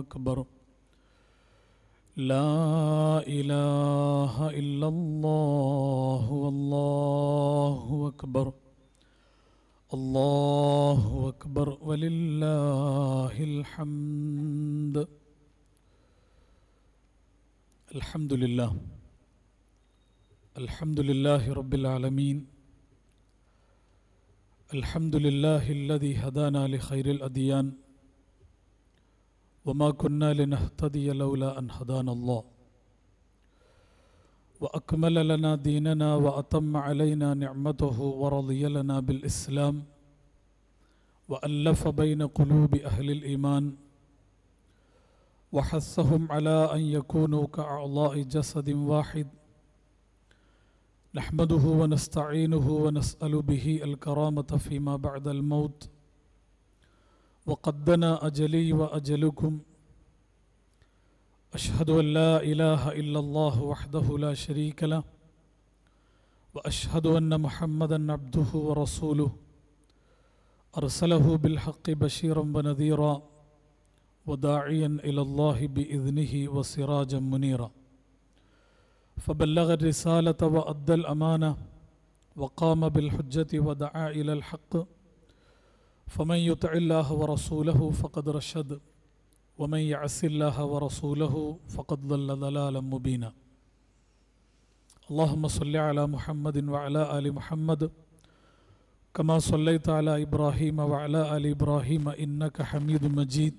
أكبر لا إله إلا الله والله أكبر الله أكبر ولله الحمد الحمد لله الحمد لله رب العالمين الحمد لله الذي هدانا لخير الأديان وما كنا لنهتدي لولا أن هدانا الله وأكمل لنا ديننا وأتم علينا نعمته ورضي لنا بالإسلام وألف بين قلوب أهل الإيمان وحثهم على أن يكونوا كأعضاء جسد واحد نحمده ونستعينه ونسأل به الكرامة فيما بعد الموت وقدنا أجلي وأجلكم أشهد أن لا إله إلا الله وحده لا شريك له وأشهد أن محمدا عبده ورسوله أرسله بالحق بشيرا ونذيرا وداعيا إلى الله بإذنه وسراجا منيرا فبلغ الرسالة وأدى الأمانة وقام بالحجة ودعا إلى الحق فمن يطع الله ورسوله فقد رشد ومن يعص الله ورسوله فقد ضل ضلالا مبينا اللهم صل على محمد وعلى ال محمد كما صليت على ابراهيم وعلى ال ابراهيم انك حميد مجيد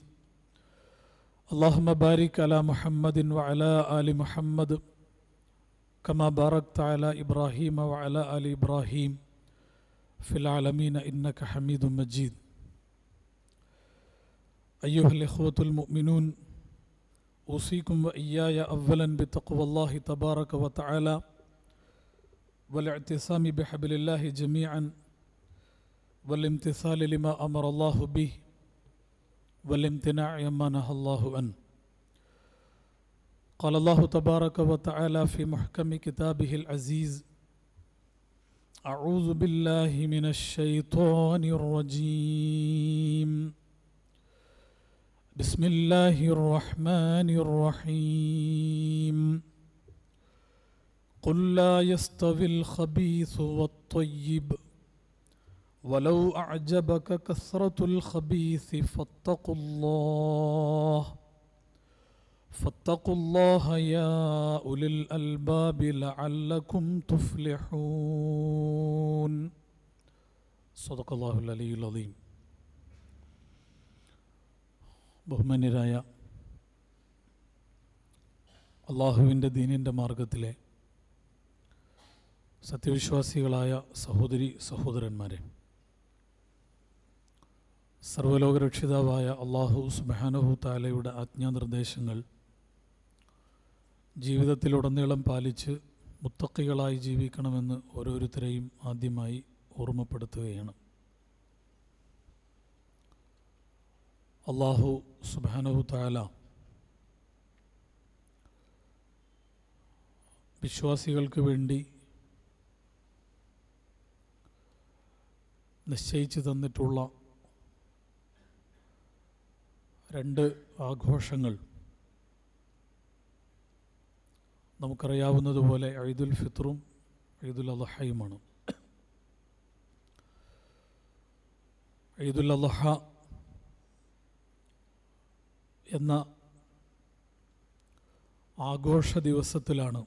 اللهم بارك على محمد وعلى ال محمد كما باركت على ابراهيم وعلى ال ابراهيم في العالمين انك حميد مجيد أيها الإخوة المؤمنون أوصيكم وإياي أولا بتقوى الله تبارك وتعالى والاعتصام بحبل الله جميعا والامتثال لما أمر الله به والامتناع عما نهى الله عنه قال الله تبارك وتعالى في محكم كتابه العزيز أعوذ بالله من الشيطان الرجيم بسم الله الرحمن الرحيم قل لا يستوي الخبيث والطيب ولو أعجبك كثرة الخبيث فاتقوا الله فاتقوا الله يا أولي الألباب لعلكم تفلحون صدق الله العلي العظيم ബഹുമാന്യരായ അള്ളാഹുവിൻ്റെ ദീനിൻ്റെ മാർഗത്തിലെ സത്യവിശ്വാസികളായ സഹോദരി സഹോദരന്മാരെ സർവലോകരക്ഷിതാവായ അള്ളാഹു സുബാനഹു താലയുടെ ആജ്ഞാനിർദ്ദേശങ്ങൾ ജീവിതത്തിലുടനീളം പാലിച്ച് മുത്തക്കികളായി ജീവിക്കണമെന്ന് ഓരോരുത്തരെയും ആദ്യമായി ഓർമ്മപ്പെടുത്തുകയാണ് അള്ളാഹു സുബാനഹു താല വിശ്വാസികൾക്ക് വേണ്ടി നിശ്ചയിച്ചു തന്നിട്ടുള്ള രണ്ട് ആഘോഷങ്ങൾ നമുക്കറിയാവുന്നതുപോലെ ഐദുൽ ഫിത്റും ഐദുൽ അലഹയുമാണ് ഐദുൽ അലഹ എന്ന ആഘോഷ ദിവസത്തിലാണ്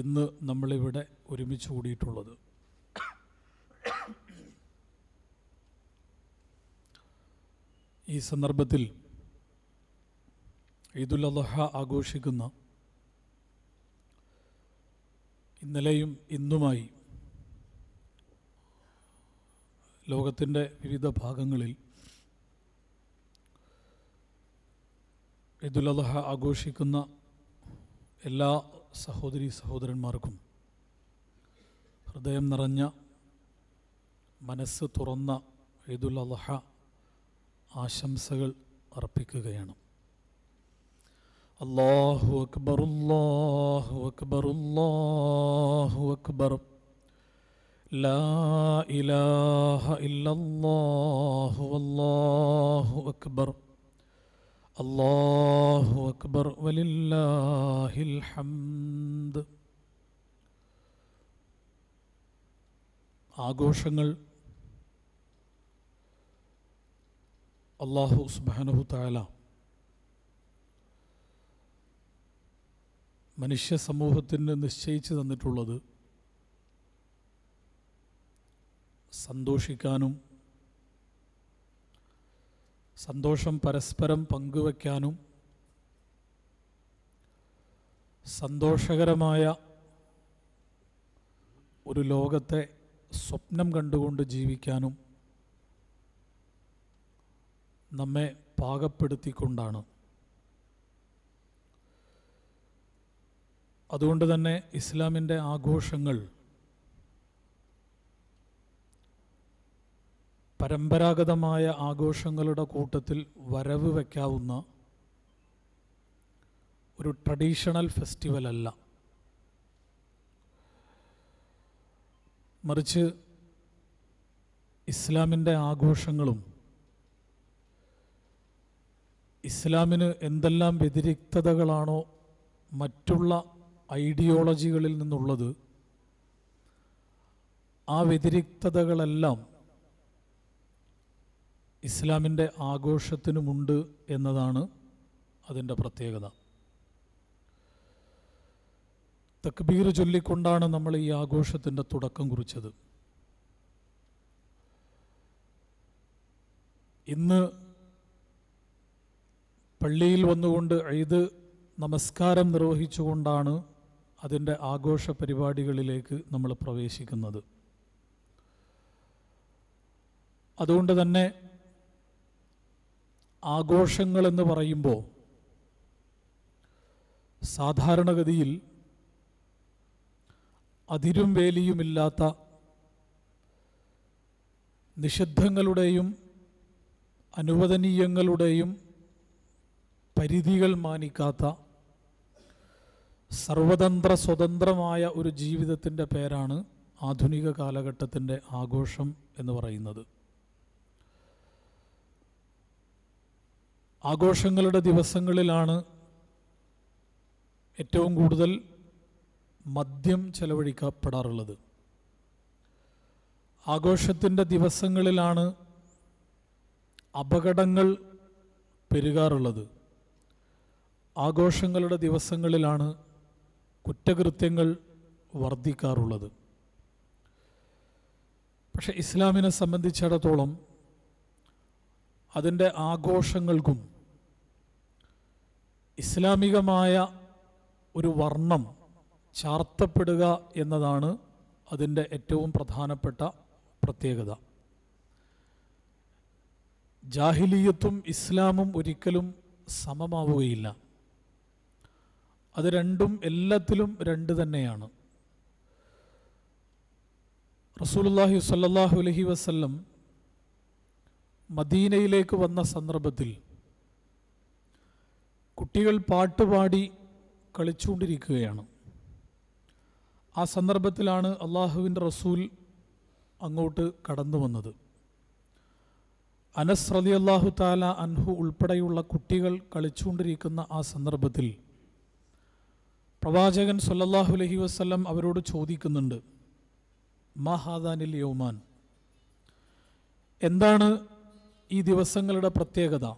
ഇന്ന് നമ്മളിവിടെ ഒരുമിച്ച് കൂടിയിട്ടുള്ളത് ഈ സന്ദർഭത്തിൽ ഈദുൽ അദ്ഹ ആഘോഷിക്കുന്ന ഇന്നലെയും ഇന്നുമായി ലോകത്തിൻ്റെ വിവിധ ഭാഗങ്ങളിൽ ഇദുലഹ ആഘോഷിക്കുന്ന എല്ലാ സഹോദരി സഹോദരന്മാർക്കും ഹൃദയം നിറഞ്ഞ മനസ്സ് തുറന്ന ഇദുലഹ ആശംസകൾ അർപ്പിക്കുകയാണ് അള്ളാഹു അക്ബർ അല്ലാഹു അക്ബർ അല്ലാഹു അക്ബർ ലാ ഇലാഹ ഇല്ലല്ലാഹു അല്ലാഹു അക്ബർ الله أكبر ولله الحمد ആഘോഷങ്ങൾ അള്ളാഹു സുബാനഹു താല മനുഷ്യ സമൂഹത്തിന് നിശ്ചയിച്ചു തന്നിട്ടുള്ളത് സന്തോഷിക്കാനും സന്തോഷം പരസ്പരം പങ്കുവയ്ക്കാനും സന്തോഷകരമായ ഒരു ലോകത്തെ സ്വപ്നം കണ്ടുകൊണ്ട് ജീവിക്കാനും നമ്മെ പാകപ്പെടുത്തിക്കൊണ്ടാണ് അതുകൊണ്ട് തന്നെ ഇസ്ലാമിൻ്റെ ആഘോഷങ്ങൾ പരമ്പരാഗതമായ ആഘോഷങ്ങളുടെ കൂട്ടത്തിൽ വരവ് വയ്ക്കാവുന്ന ഒരു ട്രഡീഷണൽ ഫെസ്റ്റിവൽ അല്ല മറിച്ച് ഇസ്ലാമിൻ്റെ ആഘോഷങ്ങളും ഇസ്ലാമിന് എന്തെല്ലാം വ്യതിരിക്തതകളാണോ മറ്റുള്ള ഐഡിയോളജികളിൽ നിന്നുള്ളത് ആ വ്യതിരിക്തതകളെല്ലാം ഇസ്ലാമിൻ്റെ ആഘോഷത്തിനുമുണ്ട് എന്നതാണ് അതിൻ്റെ പ്രത്യേകത തക്ബീർ ചൊല്ലിക്കൊണ്ടാണ് നമ്മൾ ഈ ആഘോഷത്തിൻ്റെ തുടക്കം കുറിച്ചത് ഇന്ന് പള്ളിയിൽ വന്നുകൊണ്ട് ഈദ് നമസ്കാരം നിർവഹിച്ചുകൊണ്ടാണ് അതിൻ്റെ ആഘോഷ പരിപാടികളിലേക്ക് നമ്മൾ പ്രവേശിക്കുന്നത് അതുകൊണ്ട് തന്നെ ആഘോഷങ്ങളെന്ന് പറയുമ്പോൾ സാധാരണഗതിയിൽ അതിരും വേലിയുമില്ലാത്ത നിഷിദ്ധങ്ങളുടെയും അനുവദനീയങ്ങളുടെയും പരിധികൾ മാനിക്കാത്ത സർവതന്ത്ര സ്വതന്ത്രമായ ഒരു ജീവിതത്തിൻ്റെ പേരാണ് ആധുനിക കാലഘട്ടത്തിൻ്റെ ആഘോഷം എന്ന് പറയുന്നത് ആഘോഷങ്ങളുടെ ദിവസങ്ങളിലാണ് ഏറ്റവും കൂടുതൽ മദ്യം ചെലവഴിക്കപ്പെടാറുള്ളത് ആഘോഷത്തിൻ്റെ ദിവസങ്ങളിലാണ് അപകടങ്ങൾ പെരുകാറുള്ളത് ആഘോഷങ്ങളുടെ ദിവസങ്ങളിലാണ് കുറ്റകൃത്യങ്ങൾ വർദ്ധിക്കാറുള്ളത് പക്ഷെ ഇസ്ലാമിനെ സംബന്ധിച്ചിടത്തോളം അതിൻ്റെ ആഘോഷങ്ങൾക്കും ഇസ്ലാമികമായ ഒരു വർണ്ണം ചാർത്തപ്പെടുക എന്നതാണ് അതിൻ്റെ ഏറ്റവും പ്രധാനപ്പെട്ട പ്രത്യേകത ജാഹിലീയത്തും ഇസ്ലാമും ഒരിക്കലും സമമാവുകയില്ല അത് രണ്ടും എല്ലാത്തിലും രണ്ട് തന്നെയാണ് റസൂലുല്ലാഹി സല്ലാഹു അലഹി വസ്ല്ലം മദീനയിലേക്ക് വന്ന സന്ദർഭത്തിൽ കുട്ടികൾ പാട്ടുപാടി കളിച്ചുകൊണ്ടിരിക്കുകയാണ് ആ സന്ദർഭത്തിലാണ് അള്ളാഹുവിൻ്റെ റസൂൽ അങ്ങോട്ട് കടന്നു വന്നത് അനസ് റലി അള്ളാഹു താല അൻഹു ഉൾപ്പെടെയുള്ള കുട്ടികൾ കളിച്ചുകൊണ്ടിരിക്കുന്ന ആ സന്ദർഭത്തിൽ പ്രവാചകൻ സല്ലാഹു അലഹി വസ്ലം അവരോട് ചോദിക്കുന്നുണ്ട് മഹാദാനിൽ യൗമാൻ എന്താണ് ഈ ദിവസങ്ങളുടെ പ്രത്യേകത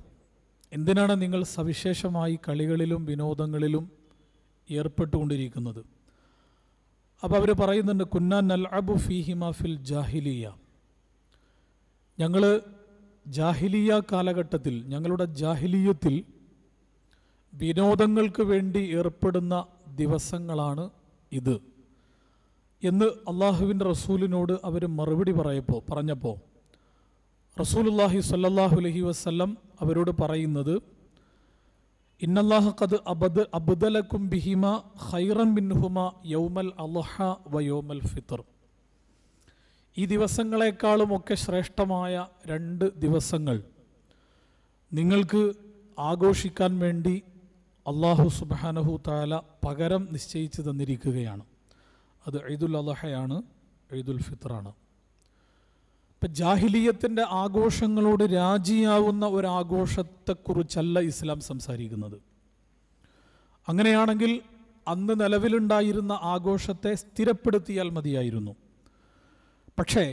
എന്തിനാണ് നിങ്ങൾ സവിശേഷമായി കളികളിലും വിനോദങ്ങളിലും ഏർപ്പെട്ടുകൊണ്ടിരിക്കുന്നത് അപ്പോൾ അവർ പറയുന്നുണ്ട് കുന്നാൻ നൽ അബു ഫിഹിമ ഫിൽ ജാഹിലിയ ഞങ്ങൾ ജാഹിലിയ കാലഘട്ടത്തിൽ ഞങ്ങളുടെ ജാഹിലിയത്തിൽ വിനോദങ്ങൾക്ക് വേണ്ടി ഏർപ്പെടുന്ന ദിവസങ്ങളാണ് ഇത് എന്ന് അള്ളാഹുവിൻ്റെ റസൂലിനോട് അവർ മറുപടി പറയപ്പോൾ പറഞ്ഞപ്പോൾ റസൂലുല്ലാഹി സല്ലാഹു അലഹി വസ്ലം അവരോട് പറയുന്നത് ഇന്നല്ലാഹ അബദ് അബ്ദലക്കും ബിഹിമ ഖൈറൻ ബിൻഹുമ യൗമൽ അലഹ വയോമൽ ഫിത്തർ ഈ ദിവസങ്ങളെക്കാളുമൊക്കെ ശ്രേഷ്ഠമായ രണ്ട് ദിവസങ്ങൾ നിങ്ങൾക്ക് ആഘോഷിക്കാൻ വേണ്ടി അള്ളാഹു സുബാനഹു താല പകരം നിശ്ചയിച്ചു തന്നിരിക്കുകയാണ് അത് ഈദുൽ അലഹയാണ് ഈദുൽ ആണ് ഇപ്പൊ ജാഹിലീയത്തിന്റെ ആഘോഷങ്ങളോട് രാജിയാവുന്ന ഒരാഘോഷത്തെക്കുറിച്ചല്ല ഇസ്ലാം സംസാരിക്കുന്നത് അങ്ങനെയാണെങ്കിൽ അന്ന് നിലവിലുണ്ടായിരുന്ന ആഘോഷത്തെ സ്ഥിരപ്പെടുത്തിയാൽ മതിയായിരുന്നു പക്ഷേ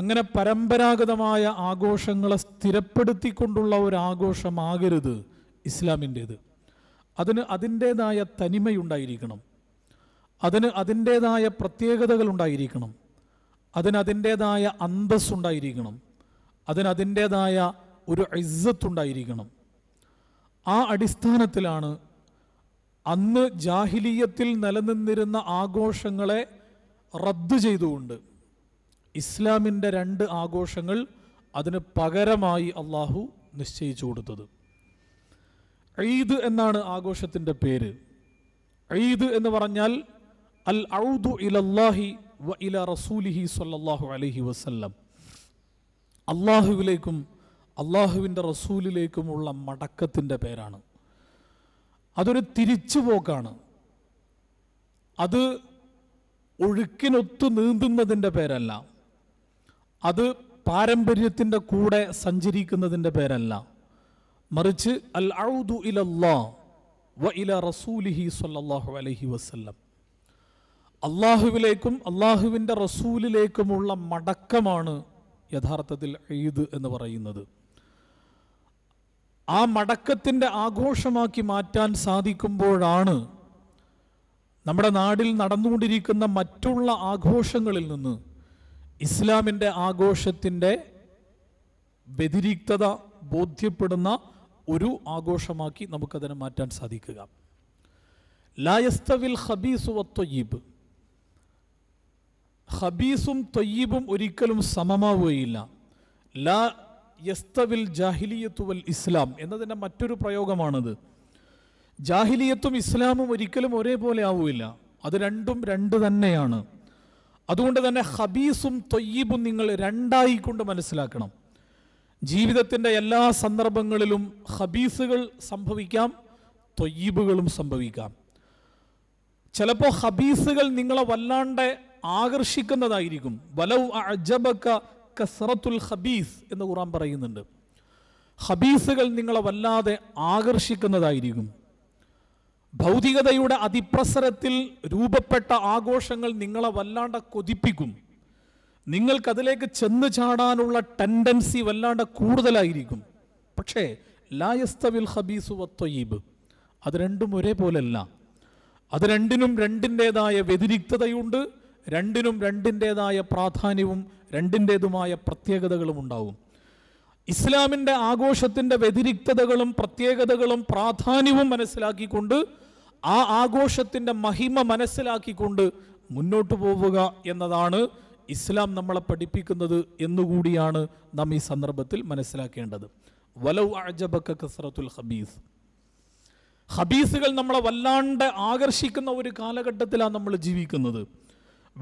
അങ്ങനെ പരമ്പരാഗതമായ ആഘോഷങ്ങളെ സ്ഥിരപ്പെടുത്തിക്കൊണ്ടുള്ള ഒരു ആഘോഷമാകരുത് ഇസ്ലാമിൻ്റേത് അതിന് അതിൻ്റേതായ തനിമയുണ്ടായിരിക്കണം അതിന് അതിൻ്റേതായ പ്രത്യേകതകൾ ഉണ്ടായിരിക്കണം അതിനതിൻ്റേതായ അന്തസ്സുണ്ടായിരിക്കണം അതിനതിൻ്റേതായ ഒരു ഇസ്സത്തുണ്ടായിരിക്കണം ആ അടിസ്ഥാനത്തിലാണ് അന്ന് ജാഹിലീയത്തിൽ നിലനിന്നിരുന്ന ആഘോഷങ്ങളെ റദ്ദു ചെയ്തുകൊണ്ട് ഇസ്ലാമിൻ്റെ രണ്ട് ആഘോഷങ്ങൾ അതിന് പകരമായി അള്ളാഹു നിശ്ചയിച്ചു കൊടുത്തത് ഈദ് എന്നാണ് ആഘോഷത്തിൻ്റെ പേര് ഈദ് എന്ന് പറഞ്ഞാൽ അൽ ഔദു ഇലല്ലാഹി വ ഇല റസൂലിഹി സല്ലാഹു അലഹി വസ്ല്ലാം അള്ളാഹുവിലേക്കും അള്ളാഹുവിൻ്റെ റസൂലിലേക്കുമുള്ള മടക്കത്തിൻ്റെ പേരാണ് അതൊരു തിരിച്ചുപോക്കാണ് അത് ഒഴുക്കിനൊത്തു നീന്തുന്നതിൻ്റെ പേരല്ല അത് പാരമ്പര്യത്തിൻ്റെ കൂടെ സഞ്ചരിക്കുന്നതിൻ്റെ പേരല്ല മറിച്ച് അൽ ഔദു ഇലല്ലാ വ ഇല റസൂലിഹി സല്ലാഹു അലഹി വസ്ല്ലം അള്ളാഹുവിലേക്കും അള്ളാഹുവിൻ്റെ റസൂലിലേക്കുമുള്ള മടക്കമാണ് യഥാർത്ഥത്തിൽ ഈദ് എന്ന് പറയുന്നത് ആ മടക്കത്തിൻ്റെ ആഘോഷമാക്കി മാറ്റാൻ സാധിക്കുമ്പോഴാണ് നമ്മുടെ നാടിൽ നടന്നുകൊണ്ടിരിക്കുന്ന മറ്റുള്ള ആഘോഷങ്ങളിൽ നിന്ന് ഇസ്ലാമിൻ്റെ ആഘോഷത്തിൻ്റെ വ്യതിരിക്തത ബോധ്യപ്പെടുന്ന ഒരു ആഘോഷമാക്കി നമുക്കതിനെ മാറ്റാൻ സാധിക്കുക ലായസ്തവിൽ ഹബീസ് വത്തൊയ്യീബ് ഹബീസും തൊയ്യീബും ഒരിക്കലും സമമാവുകയില്ല ലാ യസ്തവിൽ ജാഹിലിയത്തുവൽ ഇസ്ലാം എന്നതിൻ്റെ മറ്റൊരു പ്രയോഗമാണത് ജാഹിലിയത്തും ഇസ്ലാമും ഒരിക്കലും ഒരേപോലെ ആവുകയില്ല അത് രണ്ടും രണ്ട് തന്നെയാണ് അതുകൊണ്ട് തന്നെ ഹബീസും തൊയ്യീബും നിങ്ങൾ രണ്ടായി കൊണ്ട് മനസ്സിലാക്കണം ജീവിതത്തിൻ്റെ എല്ലാ സന്ദർഭങ്ങളിലും ഹബീസുകൾ സംഭവിക്കാം തൊയ്യീബുകളും സംഭവിക്കാം ചിലപ്പോൾ ഹബീസുകൾ നിങ്ങളെ വല്ലാണ്ട് ആകർഷിക്കുന്നതായിരിക്കും വലൗ അജബക്ക കസറത്തുൽ ഹബീസ് എന്ന് ഖുറാൻ പറയുന്നുണ്ട് ഹബീസുകൾ നിങ്ങളെ വല്ലാതെ ആകർഷിക്കുന്നതായിരിക്കും ഭൗതികതയുടെ അതിപ്രസരത്തിൽ രൂപപ്പെട്ട ആഘോഷങ്ങൾ നിങ്ങളെ വല്ലാണ്ട് കൊതിപ്പിക്കും നിങ്ങൾക്കതിലേക്ക് ചെന്ന് ചാടാനുള്ള ടെൻഡൻസി വല്ലാണ്ട് കൂടുതലായിരിക്കും പക്ഷേ ലായസ്തവിൽ ഹബീസു വത്തൊയ്യീബ് അത് രണ്ടും ഒരേപോലെയല്ല അത് രണ്ടിനും രണ്ടിൻ്റെതായ വ്യതിരിക്തതയുണ്ട് രണ്ടിനും രണ്ടിൻ്റേതായ പ്രാധാന്യവും രണ്ടിൻ്റേതുമായ പ്രത്യേകതകളും ഉണ്ടാവും ഇസ്ലാമിൻ്റെ ആഘോഷത്തിൻ്റെ വ്യതിരിക്തതകളും പ്രത്യേകതകളും പ്രാധാന്യവും മനസ്സിലാക്കിക്കൊണ്ട് ആ ആഘോഷത്തിൻ്റെ മഹിമ മനസ്സിലാക്കിക്കൊണ്ട് മുന്നോട്ട് പോവുക എന്നതാണ് ഇസ്ലാം നമ്മളെ പഠിപ്പിക്കുന്നത് എന്നുകൂടിയാണ് നാം ഈ സന്ദർഭത്തിൽ മനസ്സിലാക്കേണ്ടത് വലൗ അജബക്ക കസറത്തുൽ ഹബീസ് ഹബീസുകൾ നമ്മളെ വല്ലാണ്ട് ആകർഷിക്കുന്ന ഒരു കാലഘട്ടത്തിലാണ് നമ്മൾ ജീവിക്കുന്നത്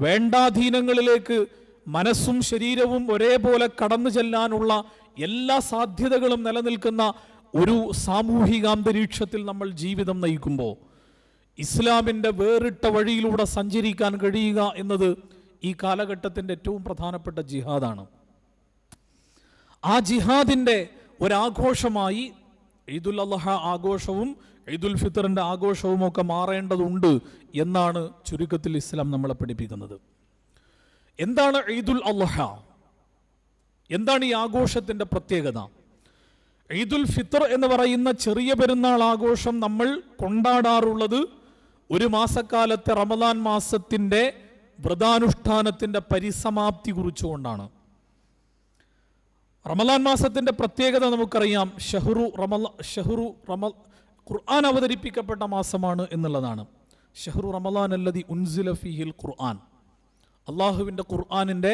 വേണ്ടാധീനങ്ങളിലേക്ക് മനസ്സും ശരീരവും ഒരേപോലെ കടന്നു ചെല്ലാനുള്ള എല്ലാ സാധ്യതകളും നിലനിൽക്കുന്ന ഒരു സാമൂഹികാന്തരീക്ഷത്തിൽ നമ്മൾ ജീവിതം നയിക്കുമ്പോൾ ഇസ്ലാമിൻ്റെ വേറിട്ട വഴിയിലൂടെ സഞ്ചരിക്കാൻ കഴിയുക എന്നത് ഈ കാലഘട്ടത്തിൻ്റെ ഏറ്റവും പ്രധാനപ്പെട്ട ജിഹാദാണ് ആ ജിഹാദിൻ്റെ ഒരാഘോഷമായി ഈദുൽ അള്ളഹ ആഘോഷവും ഈദുൽ ഫിത്തറിൻ്റെ ആഘോഷവുമൊക്കെ മാറേണ്ടതുണ്ട് എന്നാണ് ചുരുക്കത്തിൽ ഇസ്ലാം നമ്മളെ പഠിപ്പിക്കുന്നത് എന്താണ് ഈദുൽ അള്ളഹ എന്താണ് ഈ ആഘോഷത്തിൻ്റെ പ്രത്യേകത ഈദുൽ ഫിത്തർ എന്ന് പറയുന്ന ചെറിയ പെരുന്നാൾ ആഘോഷം നമ്മൾ കൊണ്ടാടാറുള്ളത് ഒരു മാസക്കാലത്തെ റമദാൻ മാസത്തിൻ്റെ വ്രതാനുഷ്ഠാനത്തിൻ്റെ പരിസമാപ്തി കുറിച്ചുകൊണ്ടാണ് റമദാൻ മാസത്തിൻ്റെ പ്രത്യേകത നമുക്കറിയാം ഷഹ്റു റമ ഷഹ്റു റമ ഖുർആൻ അവതരിപ്പിക്കപ്പെട്ട മാസമാണ് എന്നുള്ളതാണ് ഷെഹ്റു റമലാൻ അല്ലതി ഉൻസില ഫിഹിൽ ഖുർആൻ അള്ളാഹുവിൻ്റെ ഖുർആാനിൻ്റെ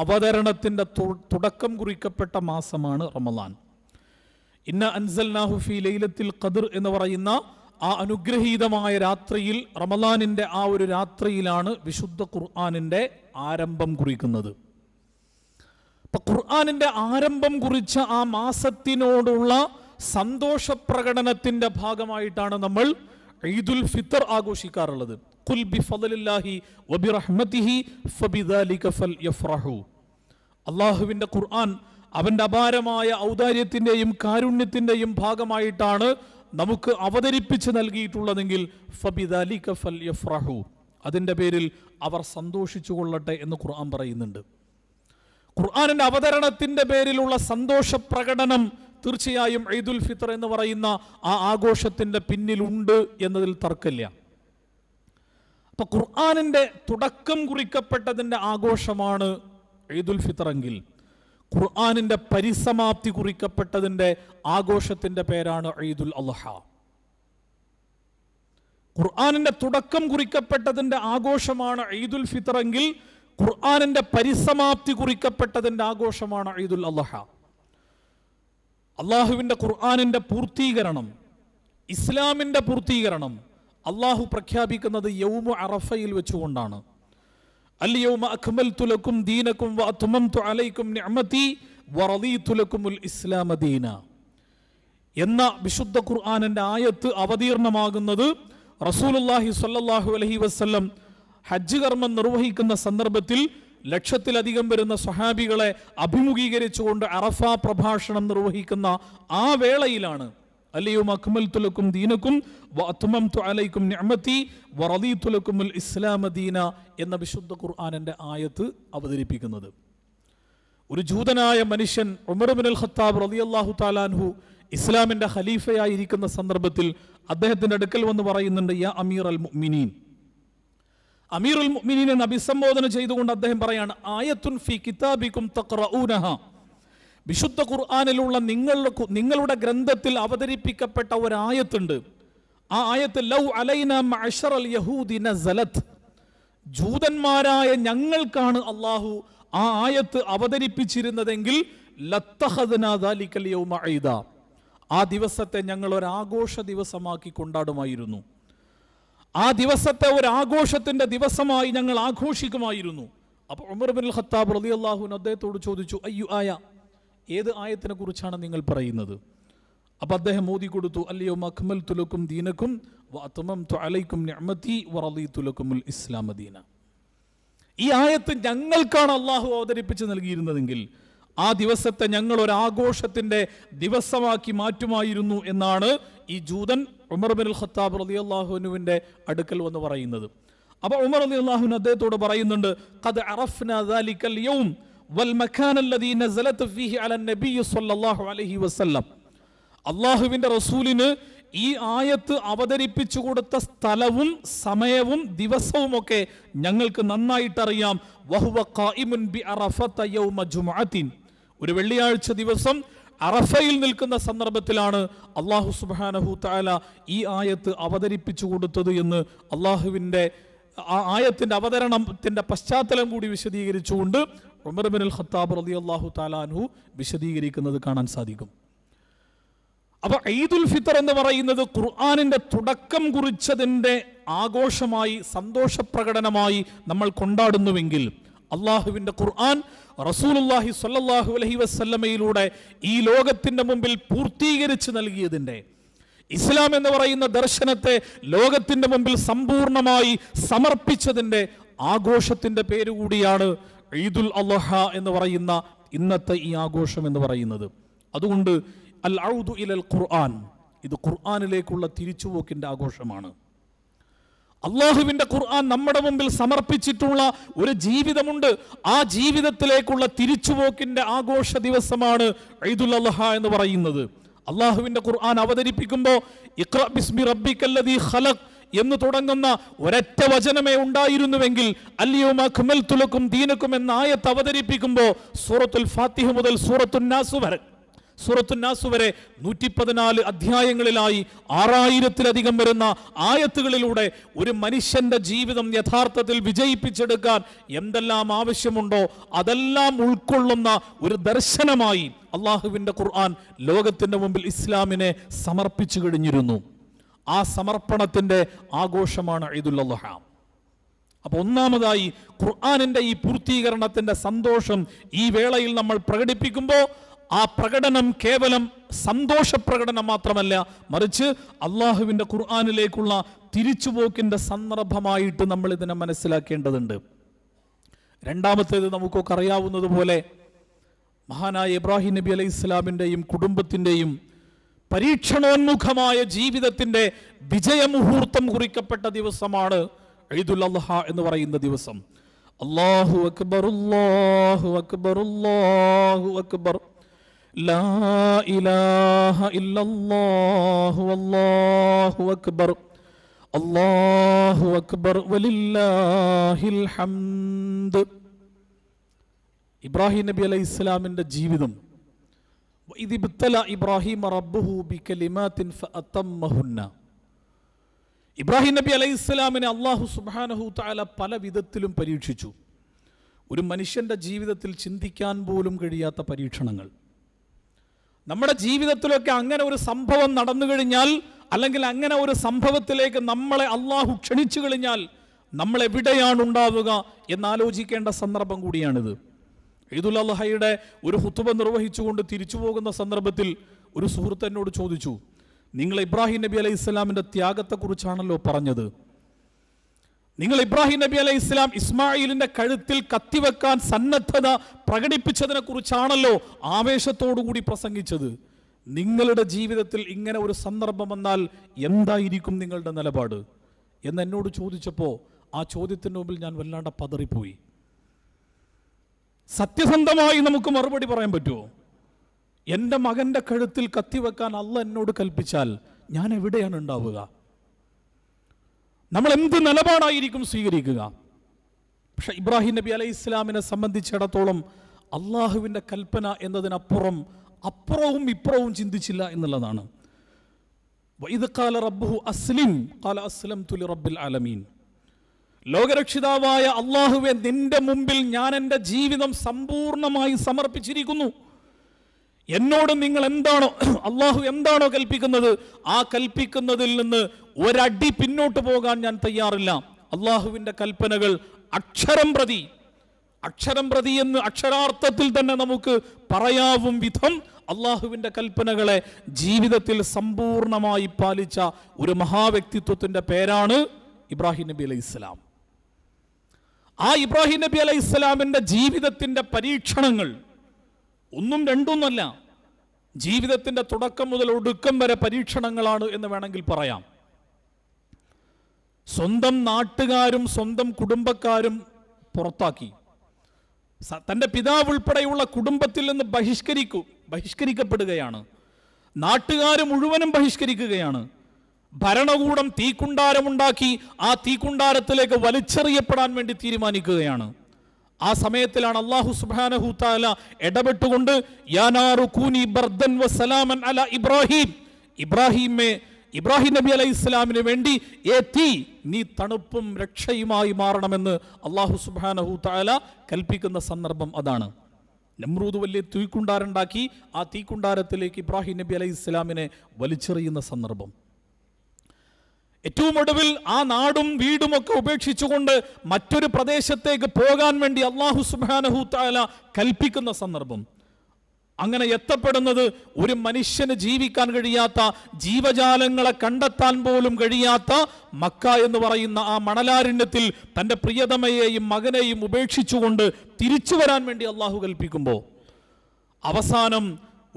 അവതരണത്തിൻ്റെ തുടക്കം കുറിക്കപ്പെട്ട മാസമാണ് റമലാൻ ഇന്ന അൻസൽനാഹു ഫി ലൈലത്തിൽ ഖദർ എന്ന് പറയുന്ന ആ അനുഗ്രഹീതമായ രാത്രിയിൽ റമലാനിൻ്റെ ആ ഒരു രാത്രിയിലാണ് വിശുദ്ധ ഖുർആാനിൻ്റെ ആരംഭം കുറിക്കുന്നത് അപ്പം ഖുർആാനിൻ്റെ ആരംഭം കുറിച്ച ആ മാസത്തിനോടുള്ള പ്രകടനത്തിന്റെ ഭാഗമായിട്ടാണ് നമ്മൾ ഈദുൽ ഫിത്തർ ആഘോഷിക്കാറുള്ളത് അള്ളാഹുവിന്റെ ഫബിദാലിക ഫൽ ഖുർആൻ അവൻ്റെ അപാരമായ ഔദാര്യത്തിന്റെയും കാരുണ്യത്തിന്റെയും ഭാഗമായിട്ടാണ് നമുക്ക് അവതരിപ്പിച്ച് നൽകിയിട്ടുള്ളതെങ്കിൽ ഫബിദാലിക ഫൽ അതിൻ്റെ പേരിൽ അവർ സന്തോഷിച്ചു കൊള്ളട്ടെ എന്ന് ഖുർആൻ പറയുന്നുണ്ട് ഖുർആാനിൻ്റെ അവതരണത്തിൻ്റെ പേരിലുള്ള സന്തോഷ പ്രകടനം തീർച്ചയായും ഈദുൽ ഫിത്തർ എന്ന് പറയുന്ന ആ ആഘോഷത്തിൻ്റെ പിന്നിലുണ്ട് എന്നതിൽ തർക്കമില്ല അപ്പോൾ ഖുർആാനിൻ്റെ തുടക്കം കുറിക്കപ്പെട്ടതിൻ്റെ ആഘോഷമാണ് ഈദുൽ ഫിത്തറെങ്കിൽ ഖുർആാനിൻ്റെ പരിസമാപ്തി കുറിക്കപ്പെട്ടതിൻ്റെ ആഘോഷത്തിൻ്റെ പേരാണ് ഈദുൽ അള്ളഹ ഖുർആാനിൻ്റെ തുടക്കം കുറിക്കപ്പെട്ടതിൻ്റെ ആഘോഷമാണ് ഈദുൽ ഫിത്തറെങ്കിൽ ഖുർആാനിൻ്റെ പരിസമാപ്തി കുറിക്കപ്പെട്ടതിൻ്റെ ആഘോഷമാണ് ഈദുൽ അള്ളഹ അള്ളാഹുവിൻ്റെ ഖുർആാനിൻ്റെ പൂർത്തീകരണം ഇസ്ലാമിൻ്റെ പൂർത്തീകരണം അള്ളാഹു പ്രഖ്യാപിക്കുന്നത് യൗമ അറഫയിൽ വെച്ചുകൊണ്ടാണ് അൽ യൗമ അക്മൽ തുലക്കും ദീനക്കും വ തു അലൈക്കും നിഅമതി വറദീ തുലക്കുമുൽ ഇസ്ലാമ ദീന എന്ന വിശുദ്ധ ഖുർആാനിൻ്റെ ആയത്ത് അവതീർണമാകുന്നത് റസൂലുല്ലാഹി സല്ലാഹു അലഹി വസ്ല്ലം ഹജ്ജ് കർമ്മം നിർവഹിക്കുന്ന സന്ദർഭത്തിൽ ലക്ഷത്തിലധികം വരുന്ന സഹാബികളെ അഭിമുഖീകരിച്ചുകൊണ്ട് അറഫ പ്രഭാഷണം നിർവഹിക്കുന്ന ആ വേളയിലാണ് അല്ലയോ അക്മൽ തുലക്കും ദീനക്കും അത്തുമം തുലൈക്കും ഞമത്തി വറദീ തുലക്കുമുൽ ഇസ്ലാമദീന എന്ന വിശുദ്ധ ഖുർആാനൻ്റെ ആയത്ത് അവതരിപ്പിക്കുന്നത് ഒരു ജൂതനായ മനുഷ്യൻ ഉമർബിൻ അൽ ഖത്താബ് റലി അള്ളാഹു താലാൻഹു ഇസ്ലാമിൻ്റെ ഖലീഫയായിരിക്കുന്ന സന്ദർഭത്തിൽ അദ്ദേഹത്തിൻ്റെ അടുക്കൽ വന്ന് പറയുന്നുണ്ട് യാ അമീർ അൽ മുഅ്മിനീൻ അമീറുൽ മുഅ്മിനീനെ അഭിസംബോധന ചെയ്തുകൊണ്ട് അദ്ദേഹം പറയാണ് ആയത്തുൻ ഫി കിതാബിക്കും തഖ്റഊനഹ വിശുദ്ധ ഖുർആാനിലുള്ള നിങ്ങൾ നിങ്ങളുടെ ഗ്രന്ഥത്തിൽ അവതരിപ്പിക്കപ്പെട്ട ഒരായത്തുണ്ട് ആ ആയത്ത് ലൗ അലൈന അൽ യഹൂദിന സലത്ത് ജൂതന്മാരായ ഞങ്ങൾക്കാണ് അള്ളാഹു ആ ആയത്ത് അവതരിപ്പിച്ചിരുന്നതെങ്കിൽ ആ ദിവസത്തെ ഞങ്ങൾ ഒരാഘോഷ ദിവസമാക്കി കൊണ്ടാടുമായിരുന്നു ആ ദിവസത്തെ ഒരു ആഘോഷത്തിൻ്റെ ദിവസമായി ഞങ്ങൾ ആഘോഷിക്കുമായിരുന്നു അപ്പോൾ ഉമർ ബിൻ ഖത്താബ് റതി അള്ളാഹുൻ അദ്ദേഹത്തോട് ചോദിച്ചു അയ്യു ആയ ഏത് ആയത്തിനെ കുറിച്ചാണ് നിങ്ങൾ പറയുന്നത് അപ്പോൾ അദ്ദേഹം മോദി കൊടുത്തു അല്ലയോ മഖ്മൽ തുലക്കും ദീനക്കും അലൈക്കും തുലൈക്കും ഞമത്തി വറലി ഈ ആയത്ത് ഞങ്ങൾക്കാണ് അള്ളാഹു അവതരിപ്പിച്ച് നൽകിയിരുന്നതെങ്കിൽ ആ ദിവസത്തെ ഞങ്ങൾ ഒരു ആഘോഷത്തിൻ്റെ ദിവസമാക്കി മാറ്റുമായിരുന്നു എന്നാണ് ഈ ജൂതൻ ഉമർ ബിൻ ഖത്താബ് റതി അള്ളാഹുനുവിൻ്റെ അടുക്കൽ വന്ന് പറയുന്നത് അപ്പോൾ ഉമർ അലി അള്ളാഹുൻ അദ്ദേഹത്തോട് പറയുന്നുണ്ട് കത് അറഫ്നാലിക്കൽ വൽ ഫീഹി അലൈഹി വസല്ലം റസൂലിന് ഈ ആയത്ത് അവതരിപ്പിച്ചു കൊടുത്ത സ്ഥലവും സമയവും ദിവസവും ഒക്കെ ഞങ്ങൾക്ക് നന്നായിട്ടറിയാം വഹുവ ബി യൗമ ഒരു വെള്ളിയാഴ്ച ദിവസം അറഫയിൽ നിൽക്കുന്ന സന്ദർഭത്തിലാണ് അള്ളാഹു സുബാനഹു താല ഈ ആയത്ത് അവതരിപ്പിച്ചു കൊടുത്തത് എന്ന് അള്ളാഹുവിൻ്റെ ആ ആയത്തിൻ്റെ അവതരണത്തിൻ്റെ പശ്ചാത്തലം കൂടി വിശദീകരിച്ചുകൊണ്ട് ഉമർബിൻ അൽ ഖത്താബ് റതി അള്ളാഹു താലാൻഹു വിശദീകരിക്കുന്നത് കാണാൻ സാധിക്കും അപ്പോൾ ഈദുൽ ഫിത്തർ എന്ന് പറയുന്നത് ഖുർആാനിൻ്റെ തുടക്കം കുറിച്ചതിൻ്റെ ആഘോഷമായി സന്തോഷപ്രകടനമായി നമ്മൾ കൊണ്ടാടുന്നുവെങ്കിൽ അള്ളാഹുവിൻ്റെ ഖുർആൻ റസൂലുല്ലാഹി സ്വല്ലല്ലാഹു അലഹി വസ്ല്ലമയിലൂടെ ഈ ലോകത്തിൻ്റെ മുമ്പിൽ പൂർത്തീകരിച്ച് നൽകിയതിൻ്റെ ഇസ്ലാം എന്ന് പറയുന്ന ദർശനത്തെ ലോകത്തിൻ്റെ മുമ്പിൽ സമ്പൂർണമായി സമർപ്പിച്ചതിൻ്റെ ആഘോഷത്തിൻ്റെ പേര് കൂടിയാണ് ഈദുൽ അള്ളഹ എന്ന് പറയുന്ന ഇന്നത്തെ ഈ ആഘോഷം എന്ന് പറയുന്നത് അതുകൊണ്ട് അൽ ഔദു ഇലൽ ഖുർആൻ ഇത് ഖുർആാനിലേക്കുള്ള തിരിച്ചുപോക്കിൻ്റെ ആഘോഷമാണ് അള്ളാഹുവിൻ്റെ ഖുർആൻ നമ്മുടെ മുമ്പിൽ സമർപ്പിച്ചിട്ടുള്ള ഒരു ജീവിതമുണ്ട് ആ ജീവിതത്തിലേക്കുള്ള തിരിച്ചുപോക്കിൻ്റെ ആഘോഷ ദിവസമാണ് ഐദുൽ അള്ളഹ എന്ന് പറയുന്നത് അള്ളാഹുവിൻ്റെ ഖുർആൻ അവതരിപ്പിക്കുമ്പോൾ ഇക്ര ബിസ്മി റബ്ബിക്കല്ലതി ഖലഖ് എന്ന് തുടങ്ങുന്ന ഒരൊറ്റ വചനമേ ഉണ്ടായിരുന്നുവെങ്കിൽ അല്ലിയോമ ഖുമൽ തുലക്കും ദീനക്കും എന്ന ആയത്ത് അവതരിപ്പിക്കുമ്പോൾ സൂറത്തുൽ ഫാത്തിഹ് മുതൽ സൂറത്തുൽ നാസു വരെ സൂറത്തുന്നാസ് വരെ നൂറ്റി പതിനാല് അധ്യായങ്ങളിലായി ആറായിരത്തിലധികം വരുന്ന ആയത്തുകളിലൂടെ ഒരു മനുഷ്യന്റെ ജീവിതം യഥാർത്ഥത്തിൽ വിജയിപ്പിച്ചെടുക്കാൻ എന്തെല്ലാം ആവശ്യമുണ്ടോ അതെല്ലാം ഉൾക്കൊള്ളുന്ന ഒരു ദർശനമായി അള്ളാഹുവിൻ്റെ ഖുർആൻ ലോകത്തിൻ്റെ മുമ്പിൽ ഇസ്ലാമിനെ സമർപ്പിച്ചു കഴിഞ്ഞിരുന്നു ആ സമർപ്പണത്തിൻ്റെ ആഘോഷമാണ് ഈദുല്ലഹാം അപ്പോൾ ഒന്നാമതായി ഖുർആാനിൻ്റെ ഈ പൂർത്തീകരണത്തിൻ്റെ സന്തോഷം ഈ വേളയിൽ നമ്മൾ പ്രകടിപ്പിക്കുമ്പോൾ ആ പ്രകടനം കേവലം സന്തോഷ പ്രകടനം മാത്രമല്ല മറിച്ച് അള്ളാഹുവിൻ്റെ ഖുർആാനിലേക്കുള്ള തിരിച്ചുപോക്കിൻ്റെ സന്ദർഭമായിട്ട് നമ്മൾ ഇതിനെ മനസ്സിലാക്കേണ്ടതുണ്ട് രണ്ടാമത്തേത് നമുക്കൊക്കെ അറിയാവുന്നതുപോലെ മഹാനായ ഇബ്രാഹിം നബി അലൈഹി ഇസ്ലാമിൻ്റെയും കുടുംബത്തിൻ്റെയും പരീക്ഷണോന്മുഖമായ ജീവിതത്തിൻ്റെ വിജയമുഹൂർത്തം കുറിക്കപ്പെട്ട ദിവസമാണ് ഐദുൽ അള്ളഹ എന്ന് പറയുന്ന ദിവസം അള്ളാഹു അക്ബർ അള്ളാഹു അക്ബർ അള്ളാഹു അക്ബർ لا إله إلا الله والله أكبر الله أكبر ولله الحمد ഇബ്രാഹിം നബി അലൈഹി ഇസ്ലാമിൻ്റെ ജീവിതം ഇതിബ്തല ഇബ്രാഹിം റബ്ബുഹു ബി കലിമാത്തിൻ ഫഅത്തമ്മഹുന്ന ഇബ്രാഹിം നബി അലൈഹി ഇസ്ലാമിനെ അള്ളാഹു സുബാനഹു താല പല വിധത്തിലും പരീക്ഷിച്ചു ഒരു മനുഷ്യൻ്റെ ജീവിതത്തിൽ ചിന്തിക്കാൻ പോലും കഴിയാത്ത പരീക്ഷണങ്ങൾ നമ്മുടെ ജീവിതത്തിലൊക്കെ അങ്ങനെ ഒരു സംഭവം നടന്നു കഴിഞ്ഞാൽ അല്ലെങ്കിൽ അങ്ങനെ ഒരു സംഭവത്തിലേക്ക് നമ്മളെ അള്ളാഹു ക്ഷണിച്ചു കഴിഞ്ഞാൽ നമ്മൾ എവിടെയാണ് ഉണ്ടാവുക എന്നാലോചിക്കേണ്ട സന്ദർഭം കൂടിയാണിത് ഈദുൽ അള്ളഹയുടെ ഒരു ഹുത്തുബ നിർവഹിച്ചുകൊണ്ട് തിരിച്ചു പോകുന്ന സന്ദർഭത്തിൽ ഒരു സുഹൃത്ത് എന്നോട് ചോദിച്ചു നിങ്ങൾ ഇബ്രാഹിം നബി അലൈഹി ഇസ്ലാമിൻ്റെ ത്യാഗത്തെക്കുറിച്ചാണല്ലോ പറഞ്ഞത് നിങ്ങൾ ഇബ്രാഹിം നബി അലൈഹി ഇസ്ലാം ഇസ്മായിലിന്റെ കഴുത്തിൽ കത്തിവെക്കാൻ സന്നദ്ധത പ്രകടിപ്പിച്ചതിനെ കുറിച്ചാണല്ലോ ആവേശത്തോടുകൂടി പ്രസംഗിച്ചത് നിങ്ങളുടെ ജീവിതത്തിൽ ഇങ്ങനെ ഒരു സന്ദർഭം വന്നാൽ എന്തായിരിക്കും നിങ്ങളുടെ നിലപാട് എന്ന് എന്നോട് ചോദിച്ചപ്പോൾ ആ ചോദ്യത്തിൻ്റെ മുമ്പിൽ ഞാൻ വല്ലാണ്ട് പതറിപ്പോയി സത്യസന്ധമായി നമുക്ക് മറുപടി പറയാൻ പറ്റുമോ എൻ്റെ മകൻ്റെ കഴുത്തിൽ കത്തിവെക്കാൻ അല്ല എന്നോട് കൽപ്പിച്ചാൽ ഞാൻ എവിടെയാണ് ഉണ്ടാവുക നമ്മൾ എന്ത് നിലപാടായിരിക്കും സ്വീകരിക്കുക പക്ഷെ ഇബ്രാഹിം നബി അലൈഹി ഇസ്ലാമിനെ സംബന്ധിച്ചിടത്തോളം അള്ളാഹുവിൻ്റെ കൽപ്പന എന്നതിനപ്പുറം അപ്പുറവും ഇപ്പുറവും ചിന്തിച്ചില്ല എന്നുള്ളതാണ് ഇത് കാല റബ്ബു അസ്ലിം കാല അസ്ലം തുലി റബ്ബിൽ ആലമീൻ ലോകരക്ഷിതാവായ അള്ളാഹുവെ നിന്റെ മുമ്പിൽ ഞാൻ എൻ്റെ ജീവിതം സമ്പൂർണ്ണമായി സമർപ്പിച്ചിരിക്കുന്നു എന്നോട് നിങ്ങൾ എന്താണോ അള്ളാഹു എന്താണോ കൽപ്പിക്കുന്നത് ആ കൽപ്പിക്കുന്നതിൽ നിന്ന് ഒരടി പിന്നോട്ട് പോകാൻ ഞാൻ തയ്യാറില്ല അള്ളാഹുവിൻ്റെ കൽപ്പനകൾ അക്ഷരം പ്രതി അക്ഷരം പ്രതി എന്ന് അക്ഷരാർത്ഥത്തിൽ തന്നെ നമുക്ക് പറയാവും വിധം അള്ളാഹുവിൻ്റെ കൽപ്പനകളെ ജീവിതത്തിൽ സമ്പൂർണമായി പാലിച്ച ഒരു മഹാവ്യക്തിത്വത്തിൻ്റെ പേരാണ് ഇബ്രാഹിം നബി അലൈഹി ഇസ്ലാം ആ ഇബ്രാഹിം നബി അലൈഹി ഇസ്ലാമിൻ്റെ ജീവിതത്തിൻ്റെ പരീക്ഷണങ്ങൾ ഒന്നും രണ്ടൊന്നുമല്ല ജീവിതത്തിൻ്റെ തുടക്കം മുതൽ ഒടുക്കം വരെ പരീക്ഷണങ്ങളാണ് എന്ന് വേണമെങ്കിൽ പറയാം സ്വന്തം നാട്ടുകാരും സ്വന്തം കുടുംബക്കാരും പുറത്താക്കി തൻ്റെ പിതാവ് ഉൾപ്പെടെയുള്ള കുടുംബത്തിൽ നിന്ന് ബഹിഷ്കരിക്കൂ ബഹിഷ്കരിക്കപ്പെടുകയാണ് നാട്ടുകാർ മുഴുവനും ബഹിഷ്കരിക്കുകയാണ് ഭരണകൂടം തീക്കുണ്ടാരമുണ്ടാക്കി ആ തീക്കുണ്ടാരത്തിലേക്ക് വലിച്ചെറിയപ്പെടാൻ വേണ്ടി തീരുമാനിക്കുകയാണ് ആ സമയത്തിലാണ് അള്ളാഹു താല ഇടപെട്ടുകൊണ്ട് യാനാറു കൂനി ബർദൻ അല ഇബ്രാഹിം ഇബ്രാഹിമേ ഇബ്രാഹിം നബി അലൈഹി ഇസ്ലാമിന് വേണ്ടി ഏ തീ നീ തണുപ്പും രക്ഷയുമായി മാറണമെന്ന് അള്ളാഹു സുബാനഹു താല കൽപ്പിക്കുന്ന സന്ദർഭം അതാണ് നമ്രൂദ് വലിയ തീക്കുണ്ടാരുണ്ടാക്കി ആ തീക്കുണ്ടാരത്തിലേക്ക് ഇബ്രാഹിം നബി അലൈഹി ഇസ്ലാമിനെ വലിച്ചെറിയുന്ന സന്ദർഭം ഏറ്റവും ഒടുവിൽ ആ നാടും വീടും ഒക്കെ ഉപേക്ഷിച്ചുകൊണ്ട് മറ്റൊരു പ്രദേശത്തേക്ക് പോകാൻ വേണ്ടി അള്ളാഹു സുബാനഹുത്താല കൽപ്പിക്കുന്ന സന്ദർഭം അങ്ങനെ എത്തപ്പെടുന്നത് ഒരു മനുഷ്യന് ജീവിക്കാൻ കഴിയാത്ത ജീവജാലങ്ങളെ കണ്ടെത്താൻ പോലും കഴിയാത്ത മക്ക എന്ന് പറയുന്ന ആ മണലാരണ്യത്തിൽ തൻ്റെ പ്രിയതമയെയും മകനെയും ഉപേക്ഷിച്ചുകൊണ്ട് തിരിച്ചു വരാൻ വേണ്ടി അള്ളാഹു കൽപ്പിക്കുമ്പോൾ അവസാനം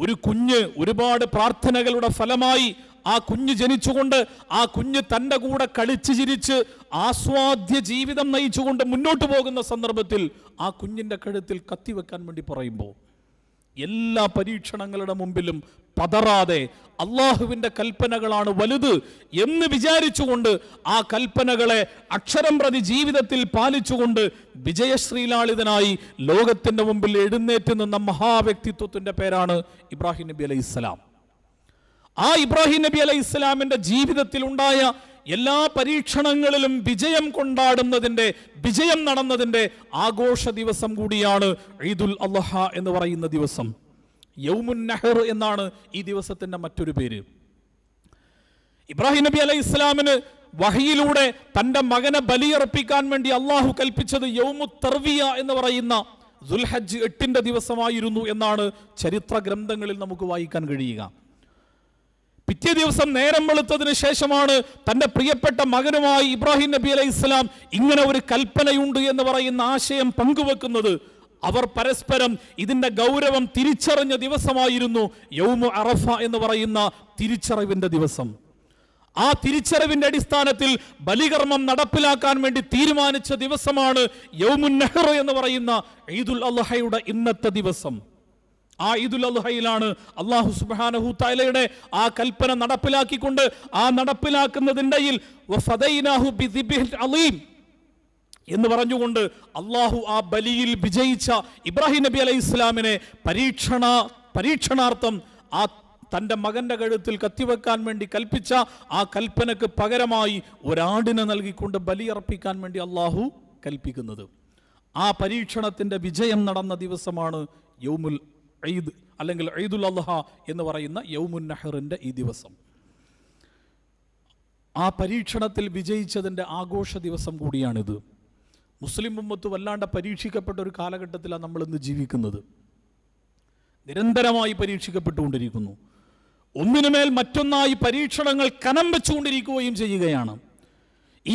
ഒരു കുഞ്ഞ് ഒരുപാട് പ്രാർത്ഥനകളുടെ ഫലമായി ആ കുഞ്ഞ് ജനിച്ചുകൊണ്ട് ആ കുഞ്ഞ് തൻ്റെ കൂടെ കളിച്ച് ചിരിച്ച് ആസ്വാദ്യ ജീവിതം നയിച്ചുകൊണ്ട് മുന്നോട്ട് പോകുന്ന സന്ദർഭത്തിൽ ആ കുഞ്ഞിൻ്റെ കഴുത്തിൽ കത്തിവെക്കാൻ വേണ്ടി പറയുമ്പോൾ എല്ലാ പരീക്ഷണങ്ങളുടെ മുമ്പിലും പതറാതെ അള്ളാഹുവിൻ്റെ കൽപ്പനകളാണ് വലുത് എന്ന് വിചാരിച്ചുകൊണ്ട് ആ കൽപ്പനകളെ അക്ഷരം പ്രതി ജീവിതത്തിൽ പാലിച്ചുകൊണ്ട് വിജയശ്രീലാളിതനായി ലോകത്തിൻ്റെ മുമ്പിൽ എഴുന്നേറ്റ് നിന്ന മഹാവ്യക്തിത്വത്തിൻ്റെ പേരാണ് ഇബ്രാഹിം നബി അലൈഹിസ്സലാം ആ ഇബ്രാഹിം നബി അലൈഹി ജീവിതത്തിൽ ഉണ്ടായ എല്ലാ പരീക്ഷണങ്ങളിലും വിജയം കൊണ്ടാടുന്നതിൻ്റെ വിജയം നടന്നതിൻ്റെ ആഘോഷ ദിവസം കൂടിയാണ് ഈദുൽ അള്ളഹ എന്ന് പറയുന്ന ദിവസം യൗമുൻ നഹർ എന്നാണ് ഈ ദിവസത്തിൻ്റെ മറ്റൊരു പേര് ഇബ്രാഹിം നബി അലൈഹി ഇസ്ലാമിന് വഹിയിലൂടെ തൻ്റെ മകനെ ബലിയർപ്പിക്കാൻ വേണ്ടി അള്ളാഹു കൽപ്പിച്ചത് യൗമു തർവിയ എന്ന് പറയുന്ന ദുൽഹജ് എട്ടിൻ്റെ ദിവസമായിരുന്നു എന്നാണ് ചരിത്ര ഗ്രന്ഥങ്ങളിൽ നമുക്ക് വായിക്കാൻ കഴിയുക പിറ്റേ ദിവസം നേരം വെളുത്തതിന് ശേഷമാണ് തൻ്റെ പ്രിയപ്പെട്ട മകനുമായി ഇബ്രാഹിം നബി അലൈഹി ഇസ്ലാം ഇങ്ങനെ ഒരു കൽപ്പനയുണ്ട് എന്ന് പറയുന്ന ആശയം പങ്കുവെക്കുന്നത് അവർ പരസ്പരം ഇതിൻ്റെ ഗൗരവം തിരിച്ചറിഞ്ഞ ദിവസമായിരുന്നു യൗമു അറഫ എന്ന് പറയുന്ന തിരിച്ചറിവിൻ്റെ ദിവസം ആ തിരിച്ചറിവിന്റെ അടിസ്ഥാനത്തിൽ ബലികർമ്മം നടപ്പിലാക്കാൻ വേണ്ടി തീരുമാനിച്ച ദിവസമാണ് യൗമുൻ നെഹ്റു എന്ന് പറയുന്ന ഈദുൽ അള്ളഹയുടെ ഇന്നത്തെ ദിവസം ആ ഈദുലഹയിലാണ് അള്ളാഹു സുബാനഹു തലയുടെ ആ കൽപ്പന നടപ്പിലാക്കിക്കൊണ്ട് ആ നടപ്പിലാക്കുന്നതിൻ്റെയിൽ എന്ന് പറഞ്ഞുകൊണ്ട് അള്ളാഹു ആ ബലിയിൽ വിജയിച്ച ഇബ്രാഹിം നബി അലൈഹി ഇസ്ലാമിനെ പരീക്ഷണ പരീക്ഷണാർത്ഥം ആ തൻ്റെ മകൻ്റെ കഴുത്തിൽ കത്തിവെക്കാൻ വേണ്ടി കൽപ്പിച്ച ആ കൽപ്പനക്ക് പകരമായി ഒരാടിനെ നൽകിക്കൊണ്ട് ബലിയർപ്പിക്കാൻ വേണ്ടി അള്ളാഹു കൽപ്പിക്കുന്നത് ആ പരീക്ഷണത്തിൻ്റെ വിജയം നടന്ന ദിവസമാണ് യൗമുൽ ഈദ് അല്ലെങ്കിൽ ഈദുൽ അള്ളഹ എന്ന് പറയുന്ന യൗമുൻ നഹറിൻ്റെ ഈ ദിവസം ആ പരീക്ഷണത്തിൽ വിജയിച്ചതിൻ്റെ ആഘോഷ ദിവസം കൂടിയാണിത് മുസ്ലിം ഉമ്മത്ത് വല്ലാണ്ട് പരീക്ഷിക്കപ്പെട്ട ഒരു കാലഘട്ടത്തിലാണ് നമ്മൾ ഇന്ന് ജീവിക്കുന്നത് നിരന്തരമായി പരീക്ഷിക്കപ്പെട്ടുകൊണ്ടിരിക്കുന്നു ഒന്നിനുമേൽ മറ്റൊന്നായി പരീക്ഷണങ്ങൾ കനം വെച്ചുകൊണ്ടിരിക്കുകയും ചെയ്യുകയാണ്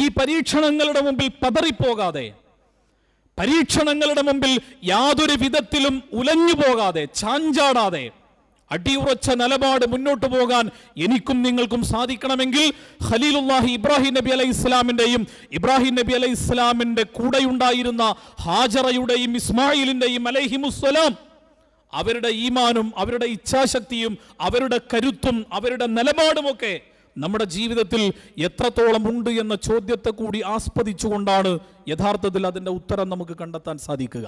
ഈ പരീക്ഷണങ്ങളുടെ മുമ്പിൽ പതറിപ്പോകാതെ പരീക്ഷണങ്ങളുടെ മുമ്പിൽ യാതൊരു വിധത്തിലും ഉലഞ്ഞു പോകാതെ ചാഞ്ചാടാതെ അടിയുറച്ച നിലപാട് മുന്നോട്ട് പോകാൻ എനിക്കും നിങ്ങൾക്കും സാധിക്കണമെങ്കിൽ ഖലീലുല്ലാഹി ഇബ്രാഹിം നബി അലൈഹി ഇസ്ലാമിന്റെയും ഇബ്രാഹിം നബി അലൈഹി ഇസ്ലാമിന്റെ കൂടെയുണ്ടായിരുന്ന ഹാജറയുടെയും ഇസ്മായിലിന്റെയും അലൈഹിമുസ്സലാം അവരുടെ ഈമാനും അവരുടെ ഇച്ഛാശക്തിയും അവരുടെ കരുത്തും അവരുടെ നിലപാടുമൊക്കെ നമ്മുടെ ജീവിതത്തിൽ എത്രത്തോളം ഉണ്ട് എന്ന ചോദ്യത്തെ കൂടി ആസ്പദിച്ചുകൊണ്ടാണ് യഥാർത്ഥത്തിൽ അതിൻ്റെ ഉത്തരം നമുക്ക് കണ്ടെത്താൻ സാധിക്കുക